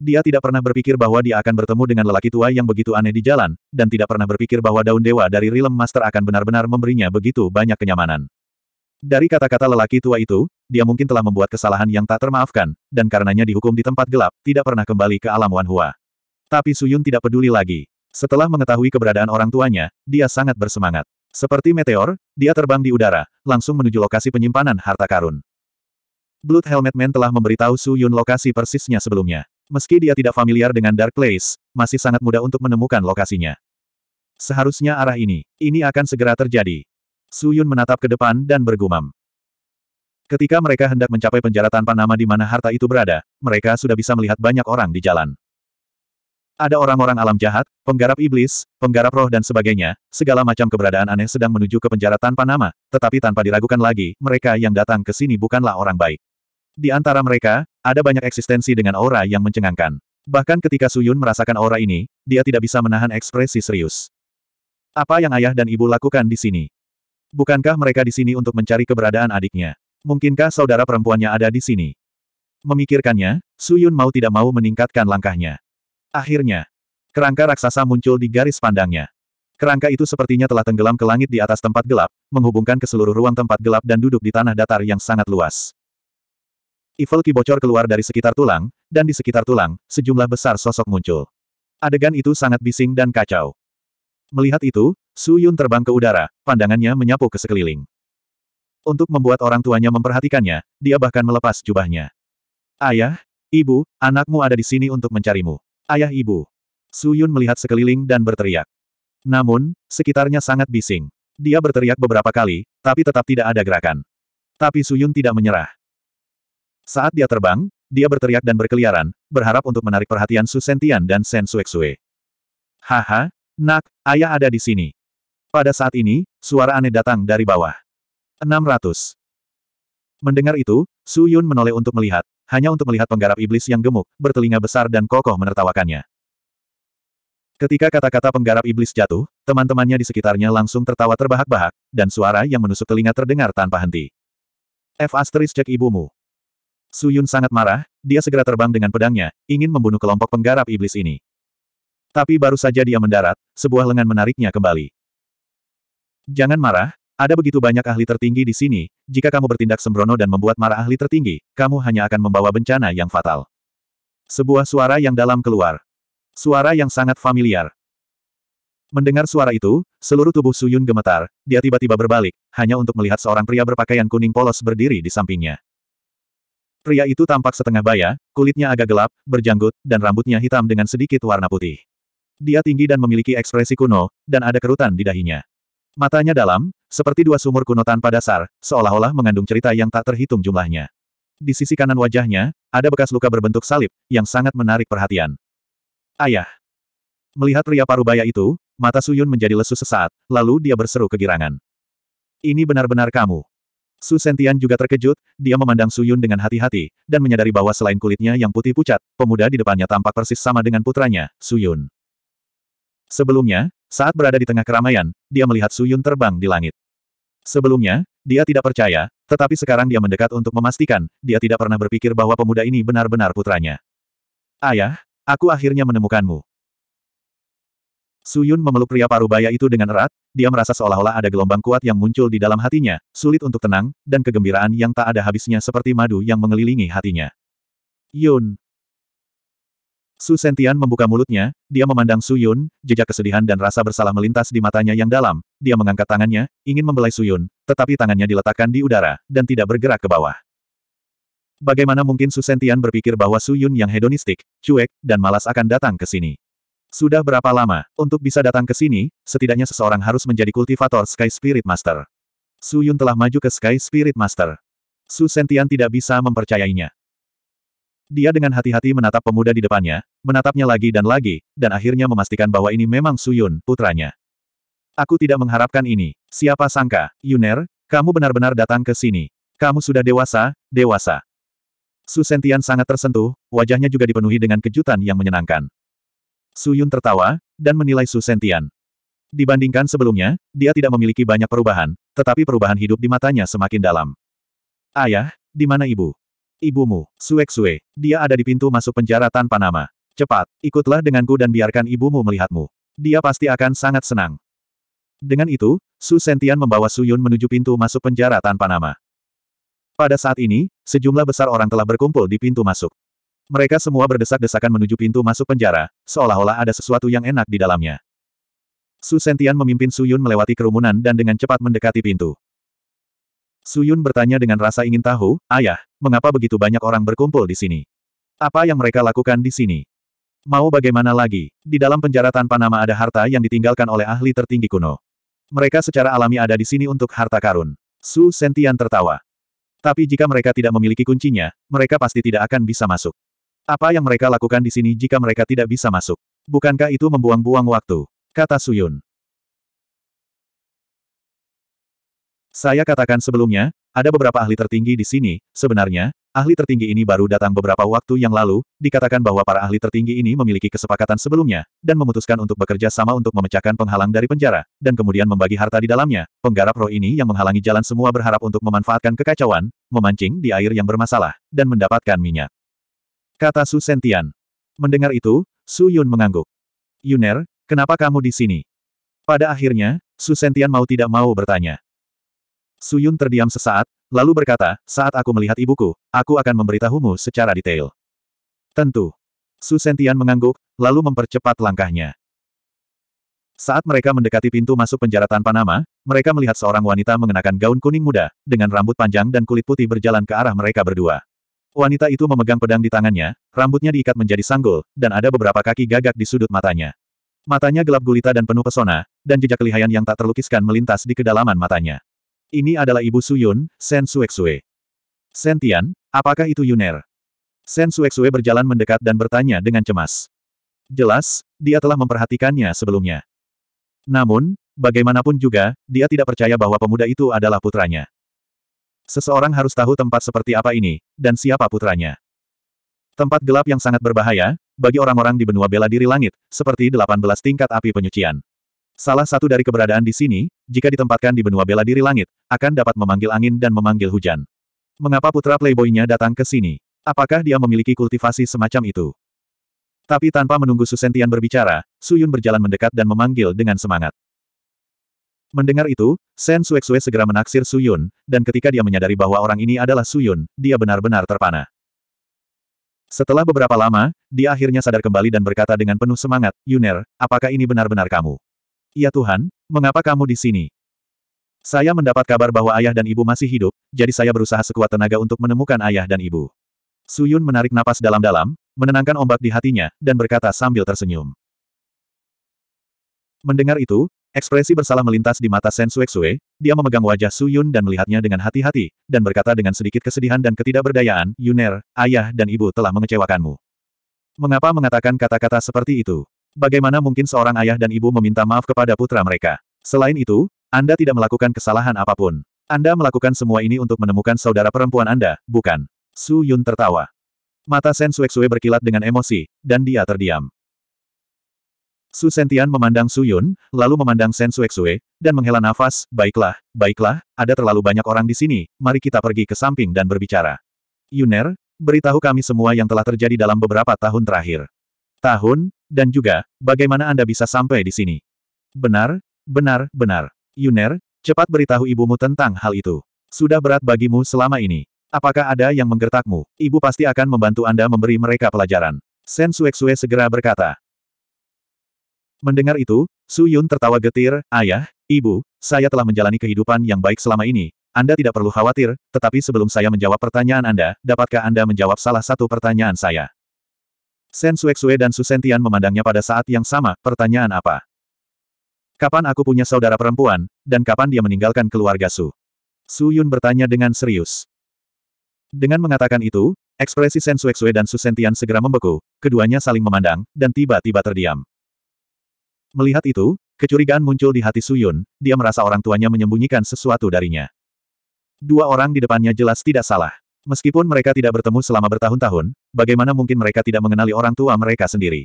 Dia tidak pernah berpikir bahwa dia akan bertemu dengan lelaki tua yang begitu aneh di jalan, dan tidak pernah berpikir bahwa daun dewa dari Rilem Master akan benar-benar memberinya begitu banyak kenyamanan. Dari kata-kata lelaki tua itu, dia mungkin telah membuat kesalahan yang tak termaafkan, dan karenanya dihukum di tempat gelap, tidak pernah kembali ke alam Wanhua. Tapi Suyun tidak peduli lagi. Setelah mengetahui keberadaan orang tuanya, dia sangat bersemangat. Seperti meteor, dia terbang di udara, langsung menuju lokasi penyimpanan harta karun. Blood Helmet Man telah memberitahu Su Yun lokasi persisnya sebelumnya. Meski dia tidak familiar dengan Dark Place, masih sangat mudah untuk menemukan lokasinya. Seharusnya arah ini. Ini akan segera terjadi. Su Yun menatap ke depan dan bergumam. Ketika mereka hendak mencapai penjara tanpa nama di mana harta itu berada, mereka sudah bisa melihat banyak orang di jalan. Ada orang-orang alam jahat, penggarap iblis, penggarap roh dan sebagainya, segala macam keberadaan aneh sedang menuju ke penjara tanpa nama, tetapi tanpa diragukan lagi, mereka yang datang ke sini bukanlah orang baik. Di antara mereka, ada banyak eksistensi dengan aura yang mencengangkan. Bahkan ketika Suyun merasakan aura ini, dia tidak bisa menahan ekspresi serius. Apa yang ayah dan ibu lakukan di sini? Bukankah mereka di sini untuk mencari keberadaan adiknya? Mungkinkah saudara perempuannya ada di sini? Memikirkannya, Su Yun mau tidak mau meningkatkan langkahnya. Akhirnya, kerangka raksasa muncul di garis pandangnya. Kerangka itu sepertinya telah tenggelam ke langit di atas tempat gelap, menghubungkan ke seluruh ruang tempat gelap dan duduk di tanah datar yang sangat luas. Evil Ki bocor keluar dari sekitar tulang, dan di sekitar tulang, sejumlah besar sosok muncul. Adegan itu sangat bising dan kacau. Melihat itu, Su Yun terbang ke udara, pandangannya menyapu ke sekeliling. Untuk membuat orang tuanya memperhatikannya, dia bahkan melepas jubahnya. Ayah, ibu, anakmu ada di sini untuk mencarimu. Ayah ibu. Su Yun melihat sekeliling dan berteriak. Namun, sekitarnya sangat bising. Dia berteriak beberapa kali, tapi tetap tidak ada gerakan. Tapi Su Yun tidak menyerah. Saat dia terbang, dia berteriak dan berkeliaran, berharap untuk menarik perhatian Su Sentian dan Sen Suek Suexue. Haha, nak, ayah ada di sini. Pada saat ini, suara aneh datang dari bawah. 600. Mendengar itu, Su Yun menoleh untuk melihat, hanya untuk melihat penggarap iblis yang gemuk, bertelinga besar dan kokoh menertawakannya. Ketika kata-kata penggarap iblis jatuh, teman-temannya di sekitarnya langsung tertawa terbahak-bahak, dan suara yang menusuk telinga terdengar tanpa henti. F asteris cek ibumu. Su Yun sangat marah, dia segera terbang dengan pedangnya, ingin membunuh kelompok penggarap iblis ini. Tapi baru saja dia mendarat, sebuah lengan menariknya kembali. Jangan marah, ada begitu banyak ahli tertinggi di sini, jika kamu bertindak sembrono dan membuat marah ahli tertinggi, kamu hanya akan membawa bencana yang fatal. Sebuah suara yang dalam keluar. Suara yang sangat familiar. Mendengar suara itu, seluruh tubuh Suyun gemetar, dia tiba-tiba berbalik, hanya untuk melihat seorang pria berpakaian kuning polos berdiri di sampingnya. Pria itu tampak setengah baya, kulitnya agak gelap, berjanggut, dan rambutnya hitam dengan sedikit warna putih. Dia tinggi dan memiliki ekspresi kuno, dan ada kerutan di dahinya. Matanya dalam, seperti dua sumur kuno tanpa dasar, seolah-olah mengandung cerita yang tak terhitung jumlahnya. Di sisi kanan wajahnya, ada bekas luka berbentuk salib, yang sangat menarik perhatian. Ayah! Melihat pria parubaya itu, mata Suyun menjadi lesu sesaat, lalu dia berseru kegirangan. Ini benar-benar kamu. Su Sentian juga terkejut, dia memandang Suyun dengan hati-hati, dan menyadari bahwa selain kulitnya yang putih pucat, pemuda di depannya tampak persis sama dengan putranya, Suyun. Sebelumnya, saat berada di tengah keramaian, dia melihat Suyun terbang di langit. Sebelumnya, dia tidak percaya, tetapi sekarang dia mendekat untuk memastikan, dia tidak pernah berpikir bahwa pemuda ini benar-benar putranya. Ayah, aku akhirnya menemukanmu. Suyun memeluk pria parubaya itu dengan erat, dia merasa seolah-olah ada gelombang kuat yang muncul di dalam hatinya, sulit untuk tenang, dan kegembiraan yang tak ada habisnya seperti madu yang mengelilingi hatinya. Yun, Su Sentian membuka mulutnya, dia memandang Su Yun, jejak kesedihan dan rasa bersalah melintas di matanya yang dalam, dia mengangkat tangannya, ingin membelai Su Yun, tetapi tangannya diletakkan di udara, dan tidak bergerak ke bawah. Bagaimana mungkin Su Sentian berpikir bahwa Su Yun yang hedonistik, cuek, dan malas akan datang ke sini? Sudah berapa lama, untuk bisa datang ke sini, setidaknya seseorang harus menjadi kultivator Sky Spirit Master. Su Yun telah maju ke Sky Spirit Master. Su Sentian tidak bisa mempercayainya. Dia dengan hati-hati menatap pemuda di depannya, menatapnya lagi dan lagi, dan akhirnya memastikan bahwa ini memang Suyun, putranya. Aku tidak mengharapkan ini. Siapa sangka, Yuner, kamu benar-benar datang ke sini. Kamu sudah dewasa, dewasa. Su Sentian sangat tersentuh, wajahnya juga dipenuhi dengan kejutan yang menyenangkan. Suyun tertawa, dan menilai Su Sentian. Dibandingkan sebelumnya, dia tidak memiliki banyak perubahan, tetapi perubahan hidup di matanya semakin dalam. Ayah, di mana ibu? Ibumu, suek-sue, dia ada di pintu masuk penjara tanpa nama. Cepat, ikutlah denganku dan biarkan ibumu melihatmu. Dia pasti akan sangat senang. Dengan itu, Su Sentian membawa Yun menuju pintu masuk penjara tanpa nama. Pada saat ini, sejumlah besar orang telah berkumpul di pintu masuk. Mereka semua berdesak-desakan menuju pintu masuk penjara, seolah-olah ada sesuatu yang enak di dalamnya. Su Sentian memimpin Yun melewati kerumunan dan dengan cepat mendekati pintu. Suyun bertanya dengan rasa ingin tahu, Ayah, mengapa begitu banyak orang berkumpul di sini? Apa yang mereka lakukan di sini? Mau bagaimana lagi? Di dalam penjara tanpa nama ada harta yang ditinggalkan oleh ahli tertinggi kuno. Mereka secara alami ada di sini untuk harta karun. Su Sentian tertawa. Tapi jika mereka tidak memiliki kuncinya, mereka pasti tidak akan bisa masuk. Apa yang mereka lakukan di sini jika mereka tidak bisa masuk? Bukankah itu membuang-buang waktu? Kata Suyun. Saya katakan sebelumnya, ada beberapa ahli tertinggi di sini, sebenarnya, ahli tertinggi ini baru datang beberapa waktu yang lalu, dikatakan bahwa para ahli tertinggi ini memiliki kesepakatan sebelumnya, dan memutuskan untuk bekerja sama untuk memecahkan penghalang dari penjara, dan kemudian membagi harta di dalamnya. Penggarap roh ini yang menghalangi jalan semua berharap untuk memanfaatkan kekacauan, memancing di air yang bermasalah, dan mendapatkan minyak. Kata Su Sentian. Mendengar itu, Su Yun mengangguk. Yuner, kenapa kamu di sini? Pada akhirnya, Su Sentian mau tidak mau bertanya. Suyun terdiam sesaat, lalu berkata, saat aku melihat ibuku, aku akan memberitahumu secara detail. Tentu. Su Sentian mengangguk, lalu mempercepat langkahnya. Saat mereka mendekati pintu masuk penjara tanpa nama, mereka melihat seorang wanita mengenakan gaun kuning muda, dengan rambut panjang dan kulit putih berjalan ke arah mereka berdua. Wanita itu memegang pedang di tangannya, rambutnya diikat menjadi sanggul, dan ada beberapa kaki gagak di sudut matanya. Matanya gelap gulita dan penuh pesona, dan jejak kelihayan yang tak terlukiskan melintas di kedalaman matanya. Ini adalah ibu Suyun, Sen Suexue. Sen Tian, apakah itu Yuner? Sen Suexue berjalan mendekat dan bertanya dengan cemas. Jelas, dia telah memperhatikannya sebelumnya. Namun, bagaimanapun juga, dia tidak percaya bahwa pemuda itu adalah putranya. Seseorang harus tahu tempat seperti apa ini, dan siapa putranya. Tempat gelap yang sangat berbahaya, bagi orang-orang di benua bela diri langit, seperti 18 tingkat api penyucian. Salah satu dari keberadaan di sini, jika ditempatkan di benua bela diri langit, akan dapat memanggil angin dan memanggil hujan. Mengapa putra playboynya datang ke sini? Apakah dia memiliki kultivasi semacam itu? Tapi tanpa menunggu Susentian berbicara, Suyun berjalan mendekat dan memanggil dengan semangat. Mendengar itu, Sen Suexue segera menaksir Suyun, dan ketika dia menyadari bahwa orang ini adalah Suyun, dia benar-benar terpana. Setelah beberapa lama, dia akhirnya sadar kembali dan berkata dengan penuh semangat, Yuner, apakah ini benar-benar kamu? Ya Tuhan, mengapa kamu di sini? Saya mendapat kabar bahwa ayah dan ibu masih hidup, jadi saya berusaha sekuat tenaga untuk menemukan ayah dan ibu. Suyun menarik napas dalam-dalam, menenangkan ombak di hatinya, dan berkata sambil tersenyum. Mendengar itu, ekspresi bersalah melintas di mata Sen Suexue. dia memegang wajah Suyun dan melihatnya dengan hati-hati, dan berkata dengan sedikit kesedihan dan ketidakberdayaan, Yuner, ayah dan ibu telah mengecewakanmu. Mengapa mengatakan kata-kata seperti itu? Bagaimana mungkin seorang ayah dan ibu meminta maaf kepada putra mereka? Selain itu, Anda tidak melakukan kesalahan apapun. Anda melakukan semua ini untuk menemukan saudara perempuan Anda, bukan? Su Yun tertawa. Mata Sen Sue berkilat dengan emosi, dan dia terdiam. Su Sentian memandang Su Yun, lalu memandang Sen Sue, dan menghela nafas, baiklah, baiklah, ada terlalu banyak orang di sini, mari kita pergi ke samping dan berbicara. Yuner, beritahu kami semua yang telah terjadi dalam beberapa tahun terakhir tahun, dan juga, bagaimana Anda bisa sampai di sini? Benar, benar, benar. Yuner, cepat beritahu ibumu tentang hal itu. Sudah berat bagimu selama ini. Apakah ada yang menggertakmu? Ibu pasti akan membantu Anda memberi mereka pelajaran. Sen Suexue segera berkata. Mendengar itu, Su Yun tertawa getir, Ayah, Ibu, saya telah menjalani kehidupan yang baik selama ini, anda tidak perlu khawatir, tetapi sebelum saya menjawab pertanyaan Anda, dapatkah Anda menjawab salah satu pertanyaan saya? Sen Suexue dan Susentian memandangnya pada saat yang sama, pertanyaan apa? Kapan aku punya saudara perempuan, dan kapan dia meninggalkan keluarga Su? Su Yun bertanya dengan serius. Dengan mengatakan itu, ekspresi Sen Suexue dan Susentian segera membeku, keduanya saling memandang, dan tiba-tiba terdiam. Melihat itu, kecurigaan muncul di hati Su Yun. dia merasa orang tuanya menyembunyikan sesuatu darinya. Dua orang di depannya jelas tidak salah. Meskipun mereka tidak bertemu selama bertahun-tahun, bagaimana mungkin mereka tidak mengenali orang tua mereka sendiri?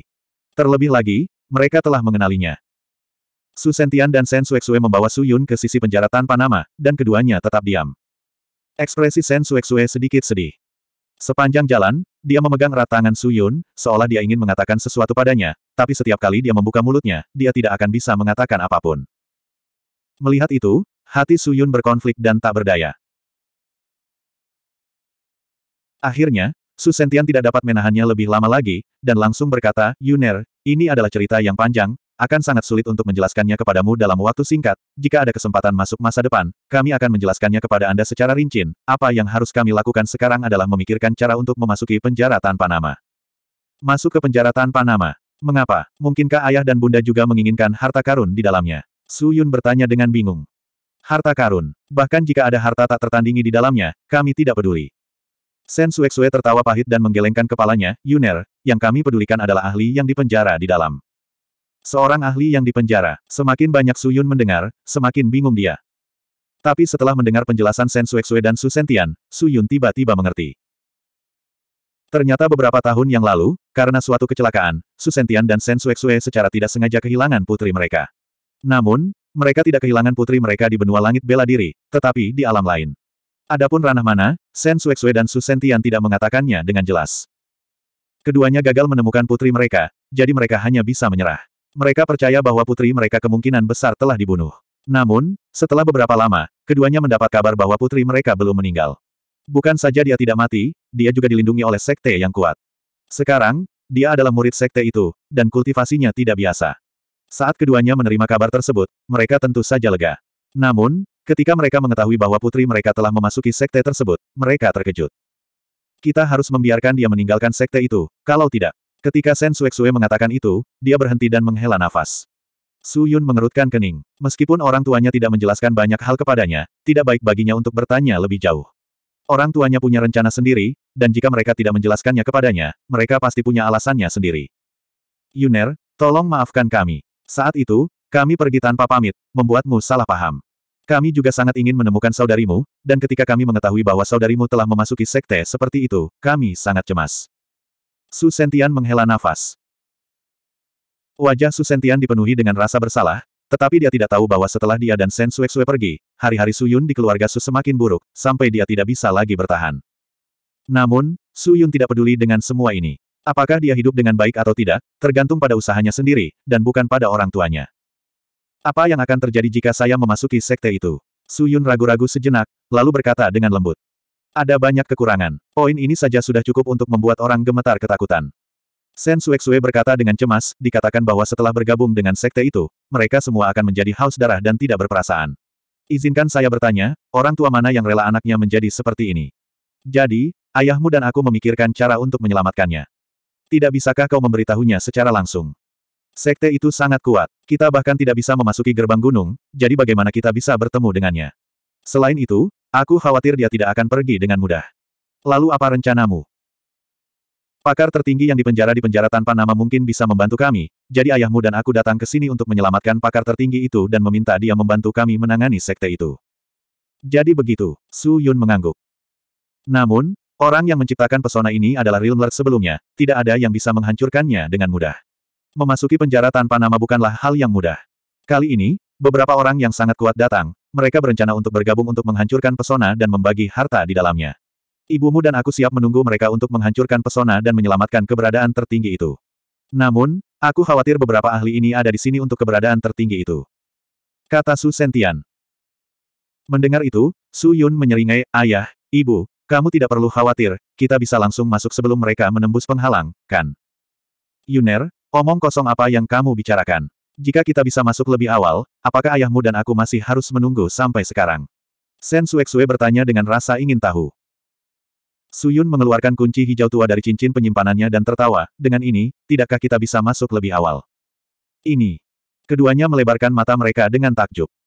Terlebih lagi, mereka telah mengenalinya. Su Sentian dan Sen Suexue membawa Su Yun ke sisi penjara tanpa nama, dan keduanya tetap diam. Ekspresi Sen Suexue sedikit sedih. Sepanjang jalan, dia memegang erat tangan Su Yun, seolah dia ingin mengatakan sesuatu padanya, tapi setiap kali dia membuka mulutnya, dia tidak akan bisa mengatakan apapun. Melihat itu, hati Su Yun berkonflik dan tak berdaya. Akhirnya, Susentian tidak dapat menahannya lebih lama lagi, dan langsung berkata, Yuner, ini adalah cerita yang panjang, akan sangat sulit untuk menjelaskannya kepadamu dalam waktu singkat, jika ada kesempatan masuk masa depan, kami akan menjelaskannya kepada Anda secara rinci. apa yang harus kami lakukan sekarang adalah memikirkan cara untuk memasuki penjara tanpa nama. Masuk ke penjara tanpa nama. Mengapa? Mungkinkah ayah dan bunda juga menginginkan harta karun di dalamnya? Su Yun bertanya dengan bingung. Harta karun. Bahkan jika ada harta tak tertandingi di dalamnya, kami tidak peduli. Sen Suexue tertawa pahit dan menggelengkan kepalanya, Yuner, yang kami pedulikan adalah ahli yang dipenjara di dalam. Seorang ahli yang dipenjara, semakin banyak Suyun mendengar, semakin bingung dia. Tapi setelah mendengar penjelasan Sen Suexue dan Su Sentian, Suyun tiba-tiba mengerti. Ternyata beberapa tahun yang lalu, karena suatu kecelakaan, Su Sentian dan Sen Suexue secara tidak sengaja kehilangan putri mereka. Namun, mereka tidak kehilangan putri mereka di benua langit bela diri, tetapi di alam lain. Adapun ranah mana, Sen Suexue dan Su Sentian tidak mengatakannya dengan jelas. Keduanya gagal menemukan putri mereka, jadi mereka hanya bisa menyerah. Mereka percaya bahwa putri mereka kemungkinan besar telah dibunuh. Namun, setelah beberapa lama, keduanya mendapat kabar bahwa putri mereka belum meninggal. Bukan saja dia tidak mati, dia juga dilindungi oleh sekte yang kuat. Sekarang, dia adalah murid sekte itu, dan kultivasinya tidak biasa. Saat keduanya menerima kabar tersebut, mereka tentu saja lega. Namun, Ketika mereka mengetahui bahwa putri mereka telah memasuki sekte tersebut, mereka terkejut. Kita harus membiarkan dia meninggalkan sekte itu, kalau tidak. Ketika Sen Suexue mengatakan itu, dia berhenti dan menghela nafas. Su Yun mengerutkan kening. Meskipun orang tuanya tidak menjelaskan banyak hal kepadanya, tidak baik baginya untuk bertanya lebih jauh. Orang tuanya punya rencana sendiri, dan jika mereka tidak menjelaskannya kepadanya, mereka pasti punya alasannya sendiri. Yuner, tolong maafkan kami. Saat itu, kami pergi tanpa pamit, membuatmu salah paham. Kami juga sangat ingin menemukan saudarimu, dan ketika kami mengetahui bahwa saudarimu telah memasuki sekte seperti itu, kami sangat cemas. Su Sentian menghela nafas. Wajah Su Sentian dipenuhi dengan rasa bersalah, tetapi dia tidak tahu bahwa setelah dia dan Sen Sue pergi, hari-hari Su Yun di keluarga Su semakin buruk, sampai dia tidak bisa lagi bertahan. Namun, Su Yun tidak peduli dengan semua ini. Apakah dia hidup dengan baik atau tidak, tergantung pada usahanya sendiri, dan bukan pada orang tuanya. Apa yang akan terjadi jika saya memasuki sekte itu? Su Yun ragu-ragu sejenak, lalu berkata dengan lembut. Ada banyak kekurangan. Poin ini saja sudah cukup untuk membuat orang gemetar ketakutan. Sen Sue berkata dengan cemas, dikatakan bahwa setelah bergabung dengan sekte itu, mereka semua akan menjadi haus darah dan tidak berperasaan. Izinkan saya bertanya, orang tua mana yang rela anaknya menjadi seperti ini? Jadi, ayahmu dan aku memikirkan cara untuk menyelamatkannya. Tidak bisakah kau memberitahunya secara langsung? Sekte itu sangat kuat. Kita bahkan tidak bisa memasuki gerbang gunung, jadi bagaimana kita bisa bertemu dengannya? Selain itu, aku khawatir dia tidak akan pergi dengan mudah. Lalu apa rencanamu? Pakar tertinggi yang dipenjara di penjara tanpa nama mungkin bisa membantu kami, jadi ayahmu dan aku datang ke sini untuk menyelamatkan pakar tertinggi itu dan meminta dia membantu kami menangani sekte itu. Jadi begitu, Su Yun mengangguk. Namun, orang yang menciptakan pesona ini adalah Realm Lord sebelumnya, tidak ada yang bisa menghancurkannya dengan mudah. Memasuki penjara tanpa nama bukanlah hal yang mudah. Kali ini, beberapa orang yang sangat kuat datang, mereka berencana untuk bergabung untuk menghancurkan pesona dan membagi harta di dalamnya. Ibumu dan aku siap menunggu mereka untuk menghancurkan pesona dan menyelamatkan keberadaan tertinggi itu. Namun, aku khawatir beberapa ahli ini ada di sini untuk keberadaan tertinggi itu. Kata Su Sentian. Mendengar itu, Su Yun menyeringai, Ayah, Ibu, kamu tidak perlu khawatir, kita bisa langsung masuk sebelum mereka menembus penghalang, kan? Yuner, Omong kosong apa yang kamu bicarakan? Jika kita bisa masuk lebih awal, apakah ayahmu dan aku masih harus menunggu sampai sekarang? Sen Suexue bertanya dengan rasa ingin tahu. Suyun mengeluarkan kunci hijau tua dari cincin penyimpanannya dan tertawa, dengan ini, tidakkah kita bisa masuk lebih awal? Ini. Keduanya melebarkan mata mereka dengan takjub.